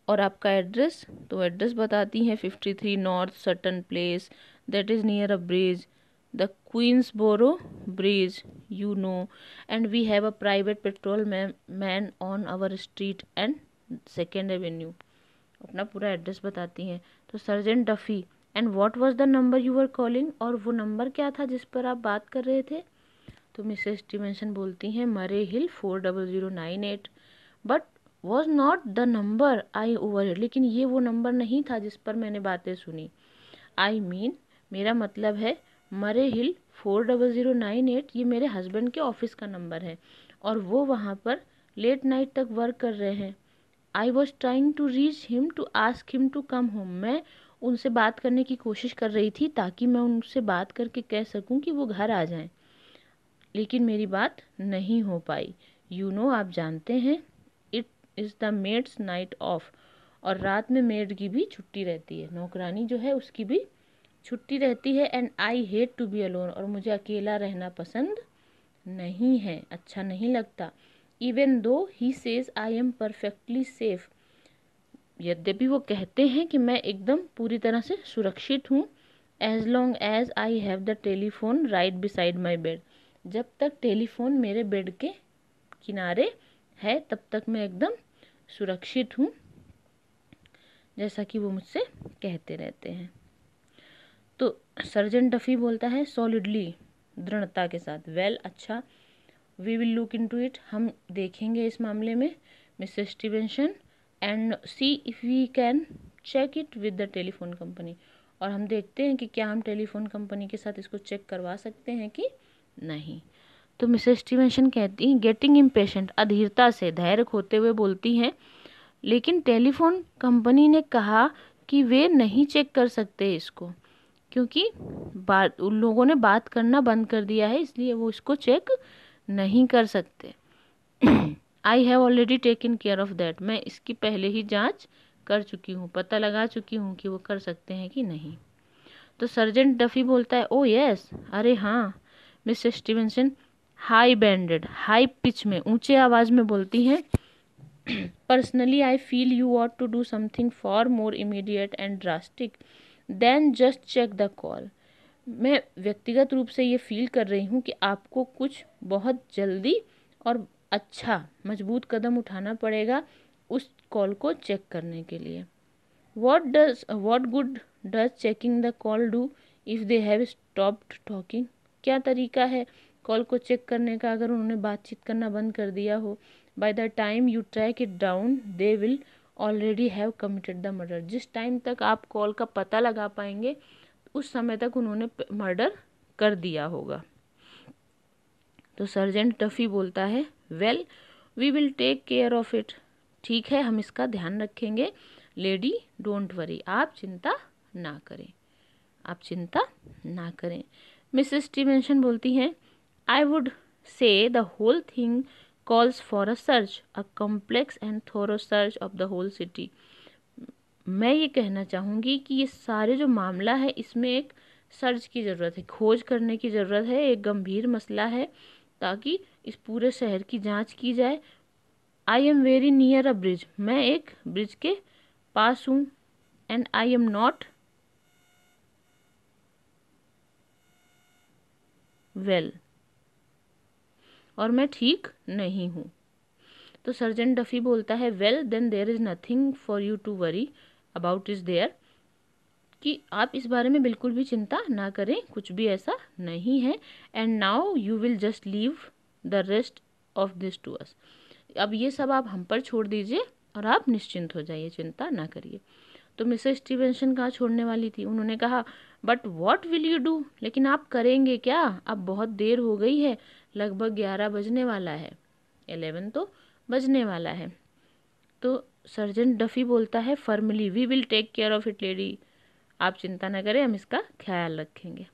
[SPEAKER 1] और आपका एड्रेस तो एड्रेस बताती हैं fifty three North Sutton Place that is near a bridge the Queensboro Bridge you know and we have a private patrol man on our street and Second Avenue अपना पूरा address बताती हैं तो sergeant Duffy and what was the number you are calling और वो number क्या था जिस पर आप बात कर रहे थे तो मिसेस डिमेंशन बोलती हैं Murray Hill four double zero nine eight but was not the number I over लेकिन ये वो नंबर नहीं था जिस पर मैंने बातें सुनी आई I मीन mean, मेरा मतलब है Murray Hill four double zero nine eight ये मेरे हस्बैंड के ऑफिस का नंबर है और वो वहाँ पर लेट नाइट तक वर्क कर रहे हैं I was trying to reach him to ask him to come home मैं उनसे बात करने की कोशिश कर रही थी ताकि मैं उनसे बात करके कह सकूं कि वो घर आ जाएं लेकिन मेरी बात नहीं हो पाई यू you नो know, आप जानते हैं it is the maid's night off और रात में मेड की भी छुट्टी रहती है नौकरानी जो है उसकी भी छुट्टी रहती है and I hate to be alone और मुझे अकेला रहना पसंद नहीं है अच्छा नहीं लगता even though he says I am perfectly safe यद्यपि वो कहते हैं कि मैं एकदम पूरी तरह से सुरक्षित हूँ as long as I have the telephone right beside my bed जब तक टेलीफोन मेरे बेड के किनारे है तब तक मैं एकदम सुरक्षित हूँ जैसा कि वो मुझसे कहते रहते हैं तो सर्जन डफी बोलता है सॉलिडली दृढ़ता के साथ वेल well, अच्छा we will look into it हम देखेंगे इस मामले में Mr Stevenson and see if we can check it with the telephone company और हम देखते हैं कि क्या हम टेलीफोन कंपनी के साथ इसको चेक करवा सकते हैं कि नहीं तो मिसेस स्टीवेंशन कहती हैं गेटिंग इम्पेशेंट अधीरता से धैर्य खोते हुए बोलती हैं लेकिन टेलीफोन कंपनी ने कहा कि वे नहीं चेक कर सकते इसको क्योंकि बात उन लोगों ने बात करना बंद कर दिया है इसलिए वो इसको चेक नहीं कर सकते I have already taken care of that मैं इसकी पहले ही जांच कर चुकी हूँ पता लगा चुकी हूँ कि वो कर सकते हैं कि नहीं तो सर्जेंट डफी बोलता है ओ oh, यस yes, अरे हाँ Miss Stevenson high banded high pitch में ऊंचे आवाज़ में बोलती हैं personally I feel you what to do something for more immediate and drastic then just check the call मैं व्यक्तिगत रूप से ये फ़ील कर रही हूँ कि आपको कुछ बहुत जल्दी और अच्छा मजबूत कदम उठाना पड़ेगा उस कॉल को चेक करने के लिए what does what good does checking the call do if they have stopped talking क्या तरीका है कॉल को चेक करने का अगर उन्होंने बातचीत करना बंद कर दिया हो by the time you track it down they will already have committed the murder जिस टाइम तक आप कॉल का पता लगा पाएंगे उस समय तक उन्होंने मर्डर कर दिया होगा तो सर्जेंट टफी बोलता है well we will take care of it ठीक है हम इसका ध्यान रखेंगे लेडी डोंट वरी आप चिंता ना करें आप चिंता ना करें मिसेस स्टीवेंशन बोलती हैं I would say the whole thing calls for a search a complex and thorough search of the whole city मैं ये कहना चाहूँगी कि ये सारे जो मामला है इसमें एक सर्च की ज़रूरत है खोज करने की ज़रूरत है एक गंभीर मसला है ताकि इस पूरे शहर की जांच की जाए I am very near a bridge मैं एक ब्रिज के पास हूँ and I am not well और मैं ठीक नहीं हूँ तो सर्जन डफी बोलता है well then there is nothing for you to worry about is there कि आप इस बारे में बिल्कुल भी चिंता ना करें कुछ भी ऐसा नहीं है and now you will just leave the rest of this to us अब ये सब आप हम पर छोड़ दीजिए और आप निश्चिंत हो जाइए चिंता ना करिए तो मिसेस स्टीवेंशन कहाँ छोड़ने वाली थी उन्होंने कहा but what will you do लेकिन आप करेंगे क्या अब बहुत देर हो गई है लगभग ग्यारह बजने वाला है एलेवन तो बजने वाला है तो सर्जन डफी बोलता है firmly we will take care of it lady आप चिंता ना करें हम इसका ख्याल रखेंगे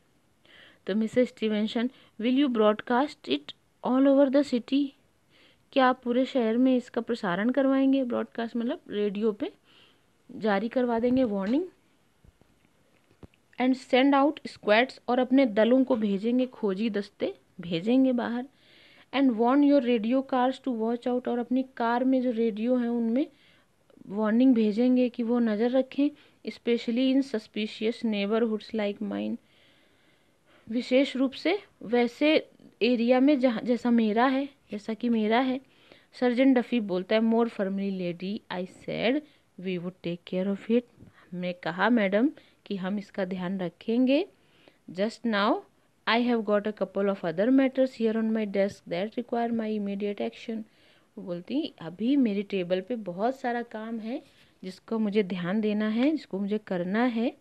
[SPEAKER 1] तो Mrs Stevenson will you broadcast it all over the city क्या आप पूरे शहर में इसका प्रसारण करवाएंगे ब्रॉडकास्ट मतलब रेडियो पे जारी करवा देंगे warning and send out squads और अपने दलों को भेजेंगे खोजी दस्ते भेजेंगे बाहर and want your radio cars to watch out और अपनी कार में जो रेडियो हैं उनमें वार्निंग भेजेंगे कि वो नज़र रखें specially in suspicious neighbourhoods like mine विशेष रूप से वैसे एरिया में जहाँ जैसा मेरा है जैसा कि मेरा है सर्जन डफी बोलता है more firmly lady I said we would take care of it हमने कहा मैडम कि हम इसका ध्यान रखेंगे just now I have got a couple of other matters here on my desk that require my immediate action वो बोलती अभी मेरी टेबल पे बहुत सारा काम है जिसको मुझे ध्यान देना है जिसको मुझे करना है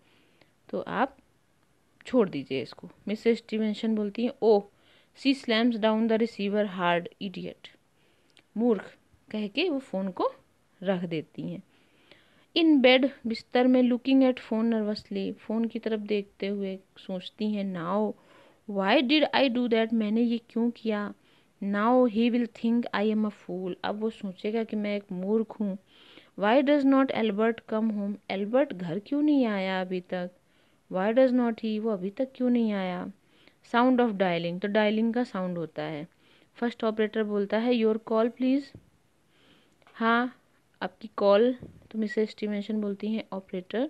[SPEAKER 1] तो आप छोड़ दीजिए इसको मिसेस स्टीवेंशन बोलती हैं oh she slams down the receiver hard idiot मूर्ख कह के वो फ़ोन को रख देती हैं इन बेड बिस्तर में looking at phone nervously phone की तरफ देखते हुए सोचती हैं now why did I do that मैंने ये क्यों किया now he will think I am a fool अब वो सोचेगा कि मैं एक मूर्ख हूँ why does not Albert come home Albert घर क्यों नहीं आया अभी तक वाई डज़ नॉट ही वो अभी तक क्यों नहीं आया साउंड ऑफ डायलिंग तो डायलिंग का साउंड होता है फर्स्ट ऑपरेटर बोलता है योर कॉल प्लीज़ हाँ आपकी कॉल तो मिसेस एस्टिमेशन बोलती हैं ऑपरेटर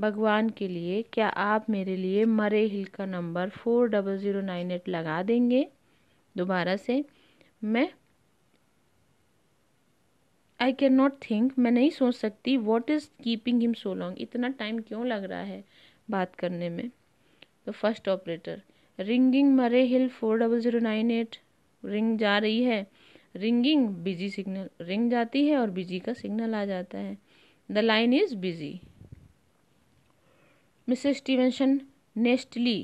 [SPEAKER 1] भगवान के लिए क्या आप मेरे लिए मरे हिल का number four double zero nine eight लगा देंगे दोबारा से मैं आई कैन नॉट थिंक मैं नहीं सोच सकती what is keeping him so long इतना टाइम क्यों लग रहा है बात करने में तो first operator ringing Murray Hill four double zero nine eight ring जा रही है रिंगिंग बिजी सिग्नल रिंग जाती है और बिजी का सिग्नल आ जाता है the line is busy Mrs Stevenson nastily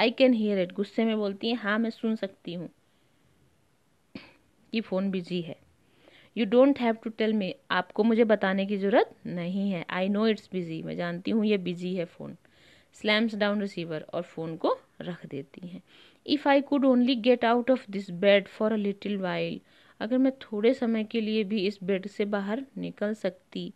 [SPEAKER 1] I can hear it गुस्से में बोलती हैं हाँ मैं सुन सकती हूँ कि फ़ोन बिजी है you don't have to tell me आपको मुझे बताने की ज़रूरत नहीं है आई नो इट्स बिजी मैं जानती हूँ ये बिजी है फ़ोन स्लैम्स डाउन रिसीवर और फ़ोन को रख देती हैं if I could only get out of this bed for a little while अगर मैं थोड़े समय के लिए भी इस बेड से बाहर निकल सकती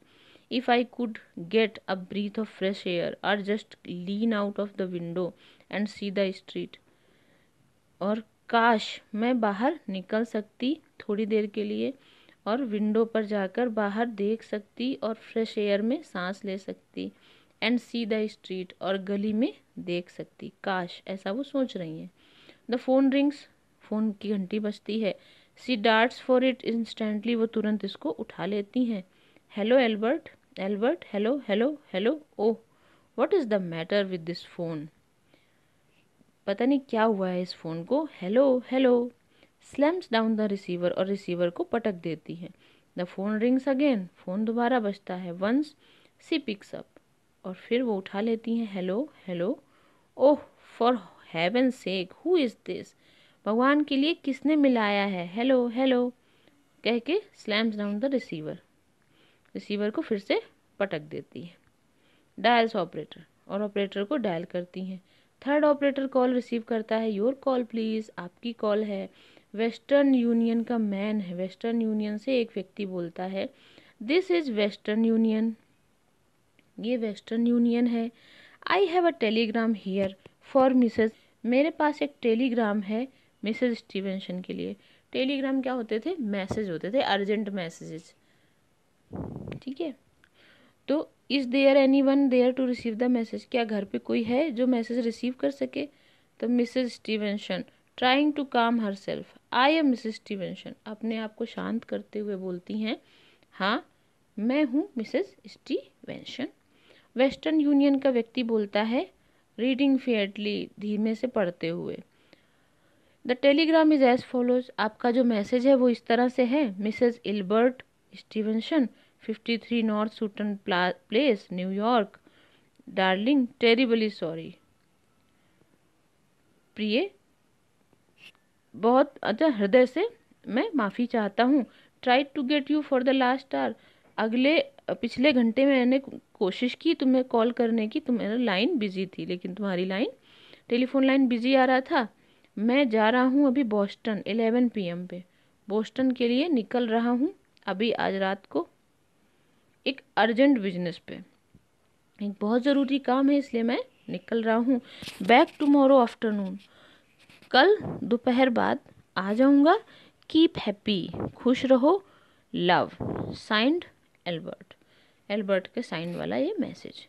[SPEAKER 1] if I could get a breath of fresh air और just lean out of the window and see the street और काश मैं बाहर निकल सकती थोड़ी देर के लिए और विंडो पर जाकर बाहर देख सकती और फ्रेश एयर में सांस ले सकती एंड सी द स्ट्रीट और गली में देख सकती काश ऐसा वो सोच रही हैं द फोन रिंग्स फ़ोन की घंटी बजती है she darts for it instantly वो तुरंत इसको उठा लेती हैं hello Albert Albert hello hello hello oh what is the matter with this phone पता नहीं क्या हुआ है इस फ़ोन को hello hello slams down the receiver और रिसीवर को पटक देती है the phone rings again phone दोबारा बजता है वंस सी पिक्स अप और फिर वो उठा लेती हैं hello hello oh for heaven sake who is this भगवान के लिए किसने मिलाया है हेलो हेलो कह के slams down the receiver receiver को फिर से पटक देती है डायल्स ऑपरेटर और ऑपरेटर को डायल करती हैं थर्ड ऑपरेटर कॉल रिसीव करता है योर कॉल प्लीज़ आपकी कॉल है वेस्टर्न यूनियन का मैन है वेस्टर्न यूनियन से एक व्यक्ति बोलता है दिस इज़ वेस्टर्न यूनियन ये वेस्टर्न यूनियन है I have a telegram here for Mrs मेरे पास एक टेलीग्राम है मिसेज स्टीवेंशन के लिए टेलीग्राम क्या होते थे मैसेज होते थे अर्जेंट मैसेजेस ठीक है तो is there anyone there to receive the message क्या घर पे कोई है जो मैसेज रिसीव कर सके तो Mrs Stevenson trying to calm herself I am Mrs Stevenson अपने आप को शांत करते हुए बोलती हैं हाँ मैं हूँ मिसेज स्टीवेंशन वेस्टर्न यूनियन का व्यक्ति बोलता है रीडिंग फेयरली धीमे से पढ़ते हुए the telegram is as follows आपका जो मैसेज है वो इस तरह से है Mrs Albert Stevenson fifty three North Sutton Place New York darling terribly sorry प्रिय बहुत अच्छा हृदय से मैं माफ़ी चाहता हूँ try to get you for the last hour अगले पिछले घंटे में मैंने कोशिश की तुम्हें कॉल करने की तुम्हारा लाइन बिजी थी लेकिन तुम्हारी लाइन टेलीफोन लाइन बिजी आ रहा था मैं जा रहा हूँ अभी बॉस्टन 11 पीएम पे बॉस्टन के लिए निकल रहा हूँ अभी आज रात को एक अर्जेंट बिजनेस पे एक बहुत ज़रूरी काम है इसलिए मैं निकल रहा हूँ बैक टुमारो आफ्टरनून कल दोपहर बाद आ जाऊँगा कीप हैप्पी खुश रहो लव साइंड एल्बर्ट एल्बर्ट के साइन वाला ये message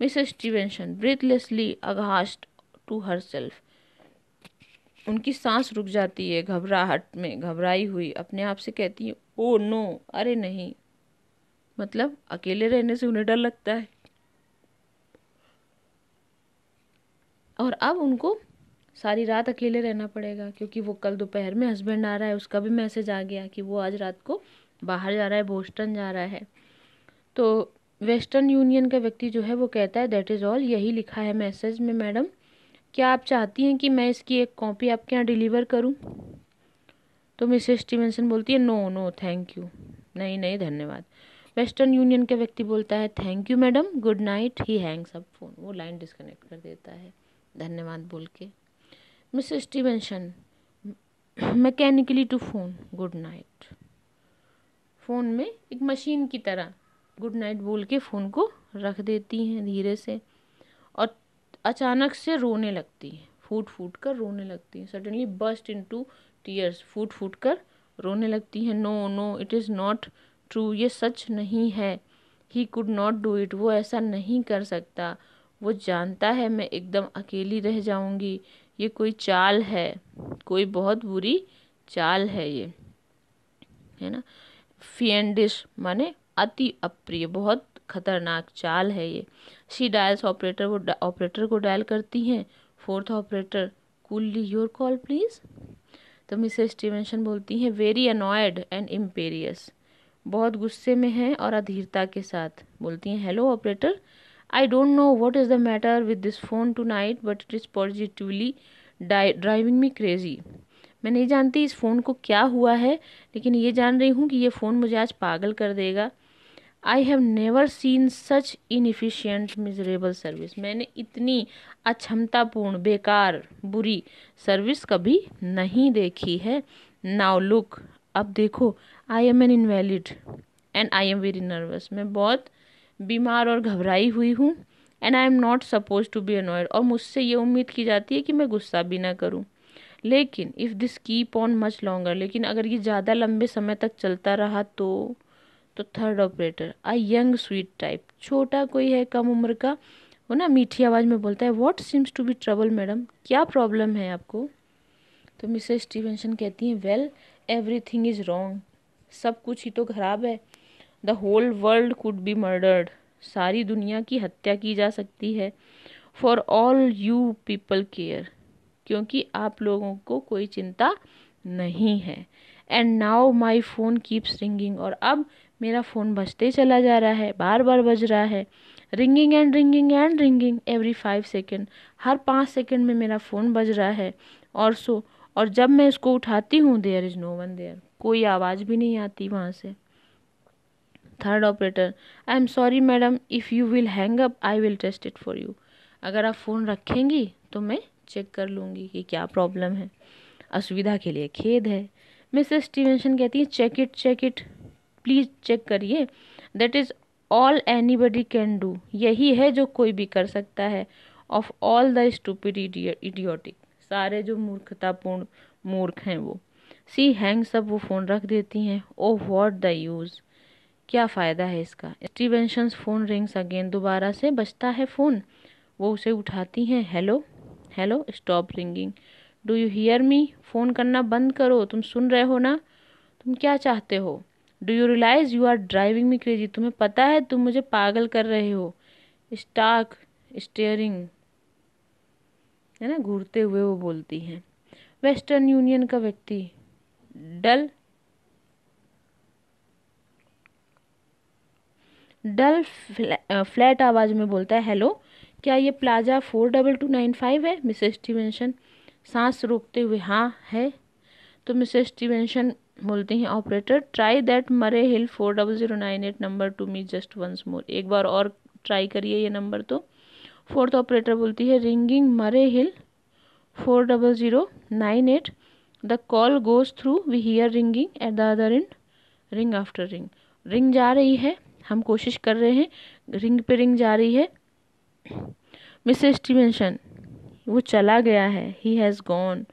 [SPEAKER 1] Mrs Stevenson breathlessly aghast to herself उनकी सांस रुक जाती है घबराहट में घबराई हुई अपने आप से कहती है ओ नो अरे नहीं मतलब अकेले रहने से उन्हें डर लगता है और अब उनको सारी रात अकेले रहना पड़ेगा क्योंकि वो कल दोपहर में हस्बैंड आ रहा है उसका भी मैसेज आ गया कि वो आज रात को बाहर जा रहा है बोस्टन जा रहा है तो वेस्टर्न यूनियन का व्यक्ति जो है वो कहता है दैट इज़ ऑल यही लिखा है मैसेज में मैडम क्या आप चाहती हैं कि मैं इसकी एक कॉपी आपके यहाँ डिलीवर करूँ तो मिसेस स्टीवेंसन बोलती है नो नो थैंक यू नहीं नहीं धन्यवाद वेस्टर्न यूनियन का व्यक्ति बोलता है thank you madam good night he hangs up phone वो लाइन डिस्कनेक्ट कर देता है धन्यवाद बोल के Miss Stevenson mechanically to phone good night phone में एक मशीन की तरह गुड नाइट बोल के फ़ोन को रख देती हैं धीरे से और अचानक से रोने लगती हैं फूट फूट कर रोने लगती हैं suddenly bursts into tears फूट फूट कर रोने लगती हैं no no it is not true ये सच नहीं है he could not do it वो ऐसा नहीं कर सकता वो जानता है मैं एकदम अकेली रह जाऊंगी ये कोई चाल है कोई बहुत बुरी चाल है ये है ना फियंडिश माने अति अप्रिय बहुत खतरनाक चाल है ये सी डायल्स ऑपरेटर वो ऑपरेटर को डायल करती हैं fourth operator coolly your call please तो मिसेस स्टीवेंशन बोलती हैं वेरी अनॉयड एंड इम्पेरियस बहुत गुस्से में हैं और अधीरता के साथ बोलती हैं hello operator I don't know what is the matter with this phone tonight but it is positively driving me crazy मैं नहीं जानती इस फ़ोन को क्या हुआ है लेकिन ये जान रही हूँ कि ये फ़ोन मुझे आज पागल कर देगा I have never seen such inefficient miserable service मैंने इतनी अक्षमतापूर्ण बेकार बुरी सर्विस कभी नहीं देखी है नाउ लुक अब देखो I am an invalid and I am very nervous मैं बहुत बीमार और घबराई हुई हूँ and I am not suppose to be annoyed और मुझसे ये उम्मीद की जाती है कि मैं गुस्सा भी ना करूँ लेकिन if this keep on much longer लेकिन अगर ये ज़्यादा लंबे समय तक चलता रहा तो तो third operator a young sweet type छोटा कोई है कम उम्र का वो ना मीठी आवाज़ में बोलता है what seems to be trouble madam क्या प्रॉब्लम है आपको तो मिसेस स्टीवेंसन कहती हैं well everything is wrong सब कुछ ही तो खराब है the whole world could be murdered सारी दुनिया की हत्या की जा सकती है for all you people care क्योंकि आप लोगों को कोई चिंता नहीं है and now my phone keeps ringing और अब मेरा फ़ोन बजते चला जा रहा है बार बार बज रहा है ringing and ringing and ringing every five second हर पाँच सेकेंड में मेरा फ़ोन बज रहा है और सो और जब मैं इसको उठाती हूँ there is no one there कोई आवाज़ भी नहीं आती वहाँ से third operator I am sorry madam if you will hang up I will test it for you अगर आप फ़ोन रखेंगी तो मैं चेक कर लूँगी कि क्या प्रॉब्लम है असुविधा के लिए खेद है मिसेस स्टीवेंशन कहती है check it check it please check करिए that is all anybody can do यही है जो कोई भी कर सकता है of all the stupid idiotic सारे जो मूर्खतापूर्ण मूर्ख हैं वो सी हैंग सब वो फ़ोन रख देती हैं ओ वॉट द यूज़ क्या फ़ायदा है इसका स्टीवेंशंस फ़ोन रिंग्स अगेन दोबारा से बचता है फ़ोन वो उसे उठाती हैं hello hello stop ringing do you hear me phone करना बंद करो तुम सुन रहे हो ना तुम क्या चाहते हो do you realise you are driving me crazy तुम्हें पता है तुम मुझे पागल कर रहे हो स्टार्क स्टेयरिंग है ना घूरते हुए वो बोलती हैं वेस्टर्न यूनियन का व्यक्ति डल डल फ्लै, फ्लैट आवाज़ में बोलता है हेलो क्या ये Plaza four double two nine five है मिसेस स्टीवेंशन सांस रोकते हुए हाँ है तो मिसेस स्टीवेंशन बोलते हैं operator try that Murray Hill four double zero nine eight number to me just once more एक बार और ट्राई करिए ये नंबर तो फोर्थ ऑपरेटर बोलती है ringing Murray Hill four double zero nine eight the call goes through we hear ringing at the other end ring after ring ring जा रही है हम कोशिश कर रहे हैं रिंग पे रिंग जा रही है मिस स्टीवेंशन वो चला गया है ही हैज़ गॉन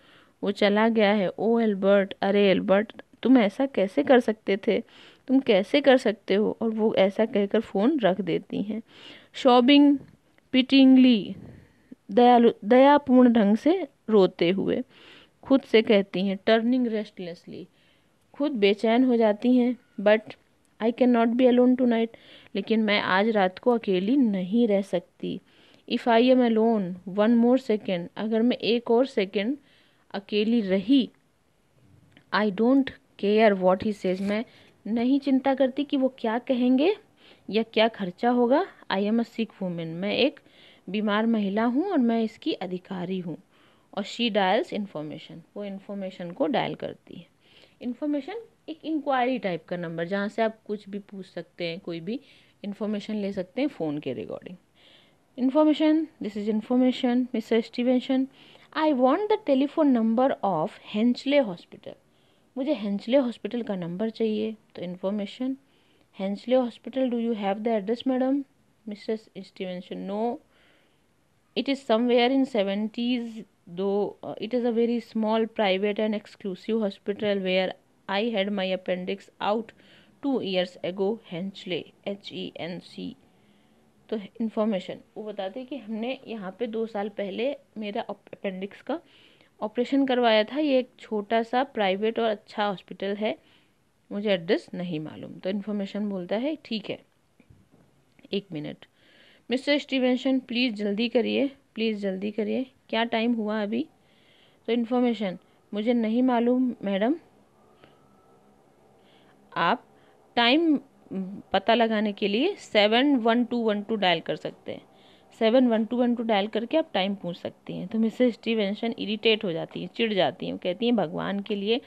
[SPEAKER 1] वो चला गया है ओ एल्बर्ट अरे एल्बर्ट तुम ऐसा कैसे कर सकते थे तुम कैसे कर सकते हो और वो ऐसा कहकर फ़ोन रख देती हैं शॉबिंग पिटिंगली दयालु दयापूर्ण ढंग से रोते हुए खुद से कहती हैं टर्निंग रेस्टलेसली खुद बेचैन हो जाती हैं but I can not be alone tonight लेकिन मैं आज रात को अकेली नहीं रह सकती if I am alone one more second अगर मैं एक और सेकेंड अकेली रही I don't care what he says मैं नहीं चिंता करती कि वो क्या कहेंगे या क्या खर्चा होगा I am a sick woman मैं एक बीमार महिला हूँ और मैं इसकी अधिकारी हूँ और शी डायल्स इन्फॉर्मेशन वो इन्फॉर्मेशन को डायल करती है इन्फॉर्मेशन एक इंक्वायरी टाइप का नंबर जहाँ से आप कुछ भी पूछ सकते हैं कोई भी इन्फॉर्मेशन ले सकते हैं फ़ोन के regarding information this is information मिसर Stevenson I want the telephone number of Henchley hospital मुझे हेंचले हॉस्पिटल का नंबर चाहिए तो information Henchley hospital do you have the address madam Mrs Stevenson no it is somewhere in seventies though it is a very small private and exclusive hospital where I had had appendix out two two ago ago H E N C तो information वो बताते कि हमने यहाँ पे दो साल पहले मेरा अपेंडिक्स का ऑपरेशन करवाया था ये एक छोटा सा प्राइवेट और अच्छा हॉस्पिटल है मुझे एड्रेस नहीं मालूम तो इन्फॉर्मेशन बोलता है ठीक है एक मिनट मिस्टर स्टीवेंशन प्लीज़ जल्दी करिए प्लीज़ जल्दी करिए क्या टाइम हुआ अभी तो इन्फॉर्मेशन मुझे नहीं मालूम मैडम आप टाइम पता लगाने के लिए seven one two one two dial कर सकते हैं seven one two one two dial करके आप टाइम पूछ सकती हैं तो मिसेस स्टीवेंशन इरिटेट हो जाती हैं चिढ़ जाती हैं कहती हैं भगवान के लिए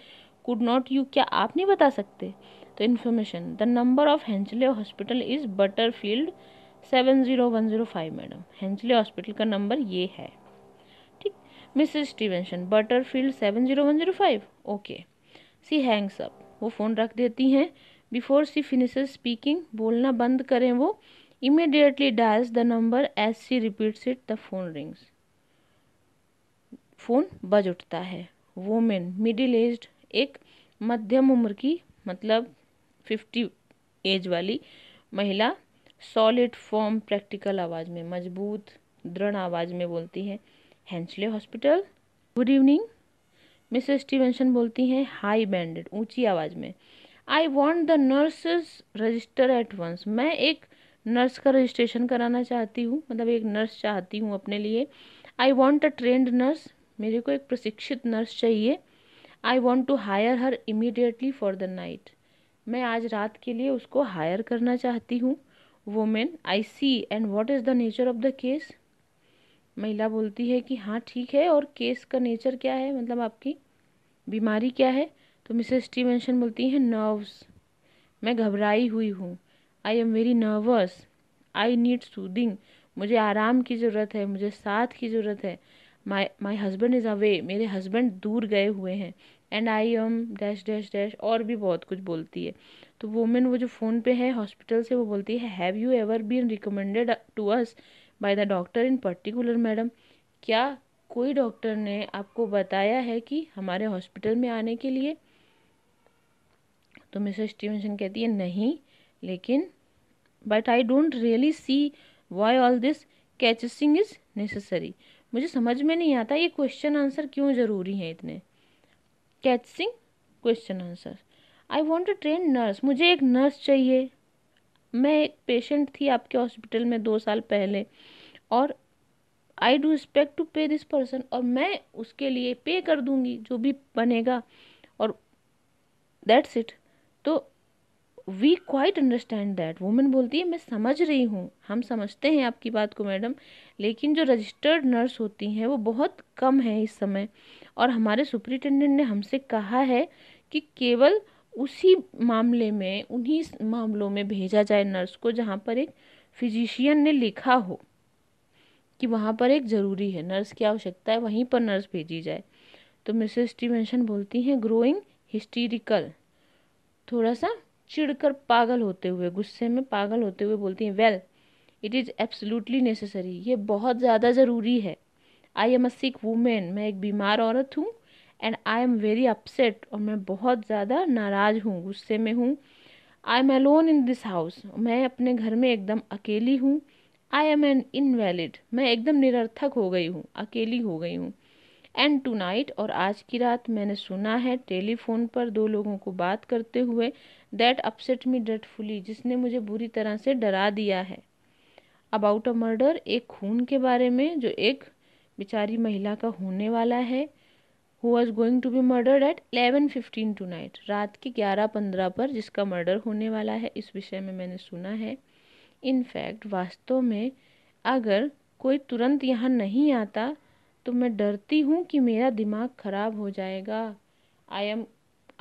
[SPEAKER 1] कुड नॉट यू क्या आप नहीं बता सकते तो information the number of Henchley hospital is Butterfield seven zero one zero five madam Henchley hospital का नंबर ये है ठीक Mrs butter Butterfield seven zero one zero five okay she hangs up वो फ़ोन रख देती हैं बिफोर सी finishes speaking बोलना बंद करें वो immediately dials the number as she repeats it the phone rings phone बज उठता है वोमेन मिडिल एज एक मध्यम उम्र की मतलब फिफ्टी एज वाली महिला सॉलिड फॉर्म प्रैक्टिकल आवाज़ में मजबूत दृढ़ आवाज़ में बोलती हैं Henchley hospital good evening Miss Stevenson बोलती हैं हाई बैंडेड ऊंची आवाज़ में I want the nurses register at once मैं एक नर्स का रजिस्ट्रेशन कराना चाहती हूँ मतलब एक नर्स चाहती हूँ अपने लिए I want a trained nurse मेरे को एक प्रशिक्षित नर्स चाहिए I want to hire her immediately for the night मैं आज रात के लिए उसको हायर करना चाहती हूँ woman I see and what is the nature of the case महिला बोलती है कि हाँ ठीक है और केस का नेचर क्या है मतलब आपकी बीमारी क्या है तो मिसेस स्टीवेंशन बोलती हैं नर्व्स मैं घबराई हुई हूँ I am very nervous I need soothing मुझे आराम की ज़रूरत है मुझे साथ की ज़रूरत है my my husband is away मेरे हस्बैंड दूर गए हुए हैं and I am dash dash dash और भी बहुत कुछ बोलती है तो वोमेन वो जो फ़ोन पे है हॉस्पिटल से वो बोलती है have you ever been recommended to us by the doctor in particular madam क्या कोई डॉक्टर ने आपको बताया है कि हमारे हॉस्पिटल में आने के लिए तो मिसेस स्टीवेंसन कहती है नहीं लेकिन but I don't really see why all this catching is necessary मुझे समझ में नहीं आता ये क्वेश्चन आंसर क्यों ज़रूरी हैं इतने catching question answer I want to train nurse मुझे एक नर्स चाहिए मैं एक पेशेंट थी आपके हॉस्पिटल में दो साल पहले और I do respect to pay this person और मैं उसके लिए पे कर दूंगी जो भी बनेगा और दैट्स इट तो we quite understand that women बोलती है मैं समझ रही हूँ हम समझते हैं आपकी बात को मैडम लेकिन जो रजिस्टर्ड नर्स होती हैं वो बहुत कम है इस समय और हमारे सुपरिटेंडेंट ने हमसे कहा है कि केवल उसी मामले में उन्हीं मामलों में भेजा जाए नर्स को जहाँ पर एक फिजिशियन ने लिखा हो कि वहाँ पर एक ज़रूरी है नर्स की आवश्यकता है वहीं पर नर्स भेजी जाए तो मिसेस स्टीवेंशन बोलती हैं ग्रोइंग हिस्टीरिकल थोड़ा सा चिड़कर पागल होते हुए गुस्से में पागल होते हुए बोलती हैं well it is absolutely necessary ये बहुत ज़्यादा ज़रूरी है I am a sick women मैं एक बीमार औरत हूँ and I am very upset और मैं बहुत ज़्यादा नाराज़ हूँ गुस्से में हूँ I am alone in this house मैं अपने घर में एकदम अकेली हूँ आई एम एन इनवैलिड मैं एकदम निरर्थक हो गई हूँ अकेली हो गई हूँ एंड टू नाइट और आज की रात मैंने सुना है टेलीफोन पर दो लोगों को बात करते हुए दैट अपसेट मी डेटफुली जिसने मुझे बुरी तरह से डरा दिया है अबाउट अ मर्डर एक खून के बारे में जो एक बेचारी महिला का होने वाला है who was going to be murdered at eleven fifteen tonight रात के ग्यारह पंद्रह पर जिसका मर्डर होने वाला है इस विषय में मैंने सुना है इनफैक्ट वास्तव में अगर कोई तुरंत यहाँ नहीं आता तो मैं डरती हूँ कि मेरा दिमाग ख़राब हो जाएगा I am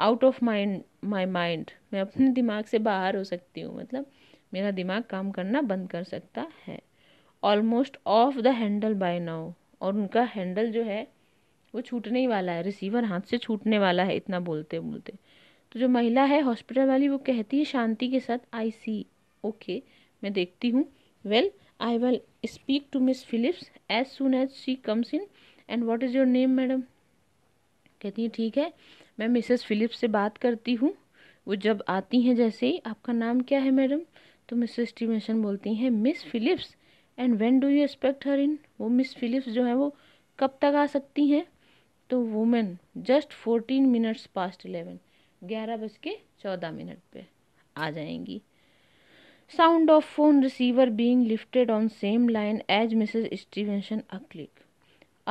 [SPEAKER 1] out of mind my mind मैं अपने दिमाग से बाहर हो सकती हूँ मतलब मेरा दिमाग काम करना बंद कर सकता है almost off the handle by now और उनका हैंडल जो है वो छूटने ही वाला है रिसीवर हाथ से छूटने वाला है इतना बोलते बोलते तो जो महिला है हॉस्पिटल वाली वो कहती है शांति के साथ आई सी ओके मैं देखती हूँ well I will speak to Miss Phillips as soon as she comes in and what is your name madam कहती हैं ठीक है मैं मिसेस फिलिप्स से बात करती हूँ वो जब आती हैं जैसे ही आपका नाम क्या है मैडम तो मिसेस स्टीमेशन बोलती हैं Miss Phillips and when do you expect her in वो मिस फिलिप्स जो है वो कब तक आ सकती हैं तो women just fourteen minutes past eleven ग्यारह बज के चौदह मिनट पे आ जाएंगी sound of phone receiver being lifted on same line as Mrs Stevenson a click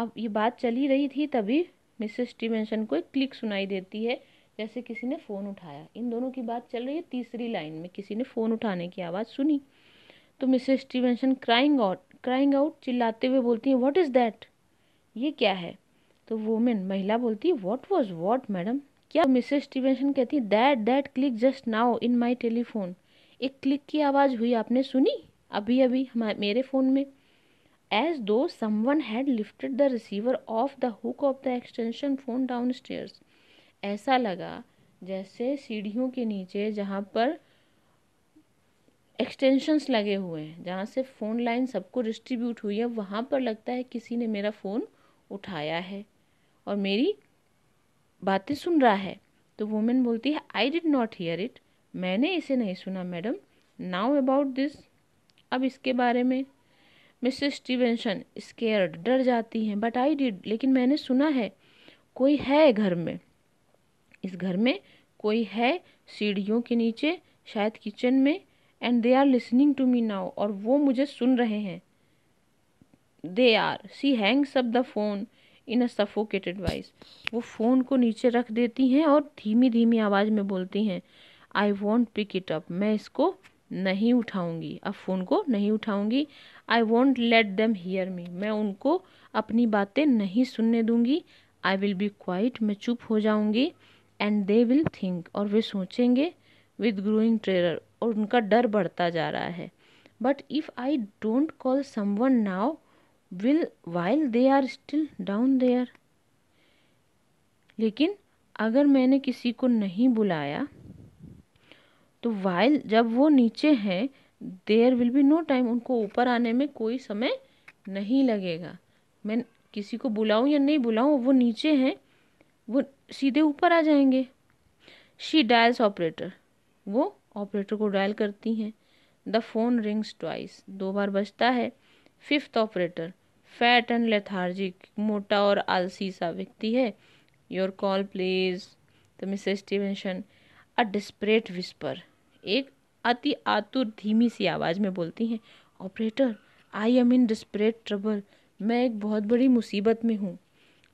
[SPEAKER 1] अब ये बात चली रही थी तभी मिसेस स्टीवेंशन को एक क्लिक सुनाई देती है जैसे किसी ने फ़ोन उठाया इन दोनों की बात चल रही है तीसरी लाइन में किसी ने फ़ोन उठाने की आवाज़ सुनी तो Mrs Stevenson crying out crying out चिल्लाते हुए बोलती हैं व्हाट इज़ दैट ये क्या है तो वोमेन महिला बोलती वॉट वॉज वॉट मैडम क्या मिसेस स्टीवेंसन कहती that that click just now in my telephone एक क्लिक की आवाज़ हुई आपने सुनी अभी अभी हमारे मेरे फ़ोन में as though someone had lifted the receiver off the hook off the extension phone downstairs ऐसा लगा जैसे सीढ़ियों के नीचे जहाँ पर एक्सटेंशंस लगे हुए हैं जहाँ से फ़ोन लाइन सबको डिस्ट्रीब्यूट हुई है वहाँ पर लगता है किसी ने मेरा फ़ोन उठाया है और मेरी बातें सुन रहा है तो वुमेन बोलती है I did not hear it मैंने इसे नहीं सुना मैडम नाउ अबाउट दिस अब इसके बारे में मिसेस स्टीवेंशन स्केयर डर जाती हैं बट आई डिड लेकिन मैंने सुना है कोई है घर में इस घर में कोई है सीढ़ियों के नीचे शायद किचन में and they are listening to me now और वो मुझे सुन रहे हैं they are she hangs up the phone in a suffocated voice वो फ़ोन को नीचे रख देती हैं और धीमी धीमी आवाज़ में बोलती हैं I won't pick it up मैं इसको नहीं उठाऊंगी अब फ़ोन को नहीं उठाऊंगी I won't let them hear me मैं उनको अपनी बातें नहीं सुनने दूंगी आई विल बी क्वाइट मैं चुप हो जाऊंगी एंड दे विल थिंक और वे सोचेंगे विद ग्रोइंग ट्रेलर और उनका डर बढ़ता जा रहा है but if I don't call someone now will while they are still down there लेकिन अगर मैंने किसी को नहीं बुलाया तो वाइल जब वो नीचे हैं there will be no time उनको ऊपर आने में कोई समय नहीं लगेगा मैं किसी को बुलाऊं या नहीं बुलाऊं वो नीचे हैं वो सीधे ऊपर आ जाएंगे शी डायल्स ऑपरेटर वो ऑपरेटर को डायल करती हैं द फ़ोन रिंग्स ट्वाइस दो बार बजता है fifth operator fat and lethargic मोटा और आलसी सा व्यक्ति है योर कॉल प्लीज तो Mrs Stevenson a desperate whisper एक अति आतुर धीमी सी आवाज़ में बोलती हैं operator I am in desperate trouble मैं एक बहुत बड़ी मुसीबत में हूँ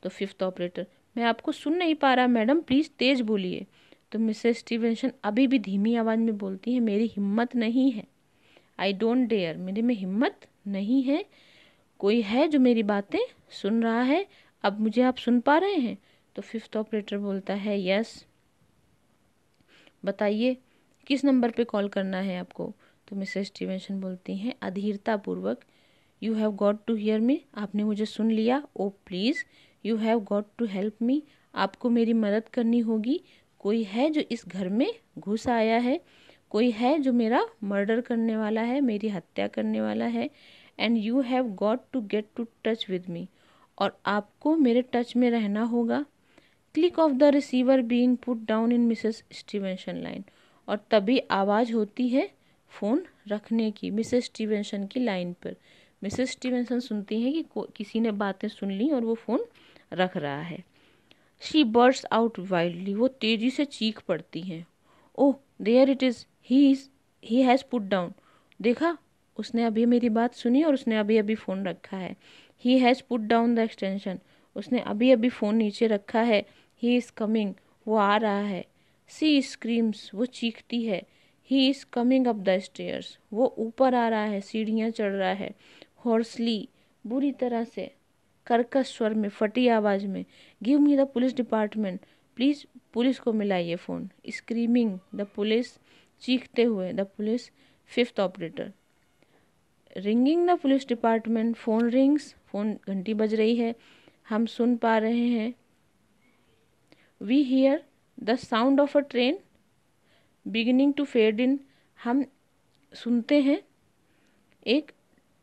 [SPEAKER 1] तो फिफ्थ ऑपरेटर मैं आपको सुन नहीं पा रहा मैडम प्लीज़ तेज़ बोलिए तो मिसेस स्टीवेंशन अभी भी धीमी आवाज़ में बोलती हैं मेरी हिम्मत नहीं है आई डोंट डेयर मेरे में हिम्मत नहीं है कोई है जो मेरी बातें सुन रहा है अब मुझे आप सुन पा रहे हैं तो फिफ्थ ऑपरेटर बोलता है यस बताइए किस नंबर पे कॉल करना है आपको तो मिसेस स्टीवेंशन बोलती हैं अधीरतापूर्वक you have got to hear me आपने मुझे सुन लिया oh please you have got to help me आपको मेरी मदद करनी होगी कोई है जो इस घर में घुस आया है कोई है जो मेरा मर्डर करने वाला है मेरी हत्या करने वाला है and you have got to get to touch with me और आपको मेरे टच में रहना होगा click off the receiver being put down in Mrs Stevenson line और तभी आवाज़ होती है फ़ोन रखने की मिसेस स्टीवेंशन की लाइन पर मिसेस स्टीवेंसन सुनती हैं कि किसी ने बातें सुन ली और वो फ़ोन रख रहा है शी बर्ड्स आउट वाइल्डली वो तेज़ी से चीख पड़ती हैं oh there it is he is he has put down देखा उसने अभी मेरी बात सुनी और उसने अभी अभी फ़ोन रखा है he has put down the extension उसने अभी अभी फ़ोन नीचे रखा है ही इज़ कमिंग वो आ रहा है सी स्क्रीम्स वो चीखती है he is coming up the stairs वो ऊपर आ रहा है सीढ़ियाँ चढ़ रहा है हॉर्सली बुरी तरह से कर्कश स्वर में फटी आवाज़ में give me the police department please police को मिलाइए फ़ोन स्क्रीमिंग द पुलिस चीखते हुए the police fifth operator ringing the police department phone rings phone घंटी बज रही है हम सुन पा रहे हैं we hear the sound of a train beginning to fade in हम सुनते हैं एक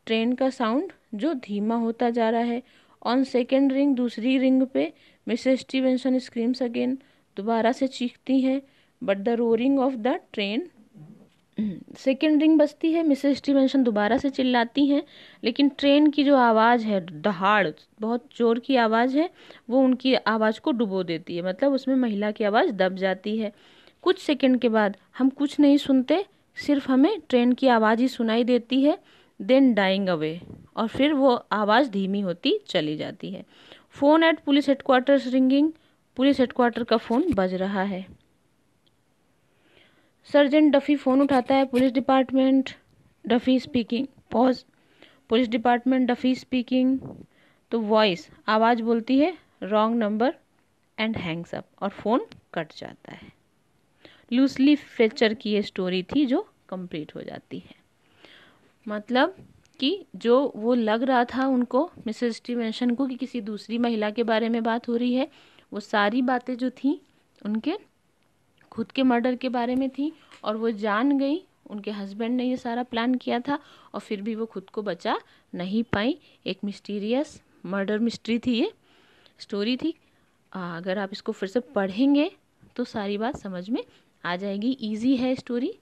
[SPEAKER 1] ट्रेन का साउंड जो धीमा होता जा रहा है ऑन सेकेंड रिंग दूसरी रिंग पे मिसेस स्टीवेंसन स्क्रीम्स अगेन दोबारा से चीखती हैं but the roaring of the train second hmm, ring बजती है मिसेस स्टीवेंसन दोबारा से चिल्लाती हैं लेकिन ट्रेन की जो आवाज़ है दहाड़ बहुत ज़ोर की आवाज़ है वो उनकी आवाज़ को डुबो देती है मतलब उसमें महिला की आवाज़ दब जाती है कुछ सेकेंड के बाद हम कुछ नहीं सुनते सिर्फ हमें ट्रेन की आवाज़ ही सुनाई देती है देन डाइंग अवे और फिर वो आवाज़ धीमी होती चली जाती है phone at police headquarters ringing police headquarter का फ़ोन बज रहा है सर्जेंट डफी फ़ोन उठाता है police department Duffy speaking pause police department Duffy speaking तो वॉइस आवाज़ बोलती है wrong number and hangs up और फ़ोन कट जाता है लूसली फेचर की ये स्टोरी थी जो कंप्लीट हो जाती है मतलब कि जो वो लग रहा था उनको मिसेस स्टीवेंशन को कि किसी दूसरी महिला के बारे में बात हो रही है वो सारी बातें जो थी उनके खुद के मर्डर के बारे में थी और वो जान गई उनके हस्बैंड ने ये सारा प्लान किया था और फिर भी वो खुद को बचा नहीं पाई एक मिस्टीरियस मर्डर मिस्ट्री थी ये स्टोरी थी अगर आप इसको फिर से पढ़ेंगे तो सारी बात समझ में आ जाएगी ईजी है स्टोरी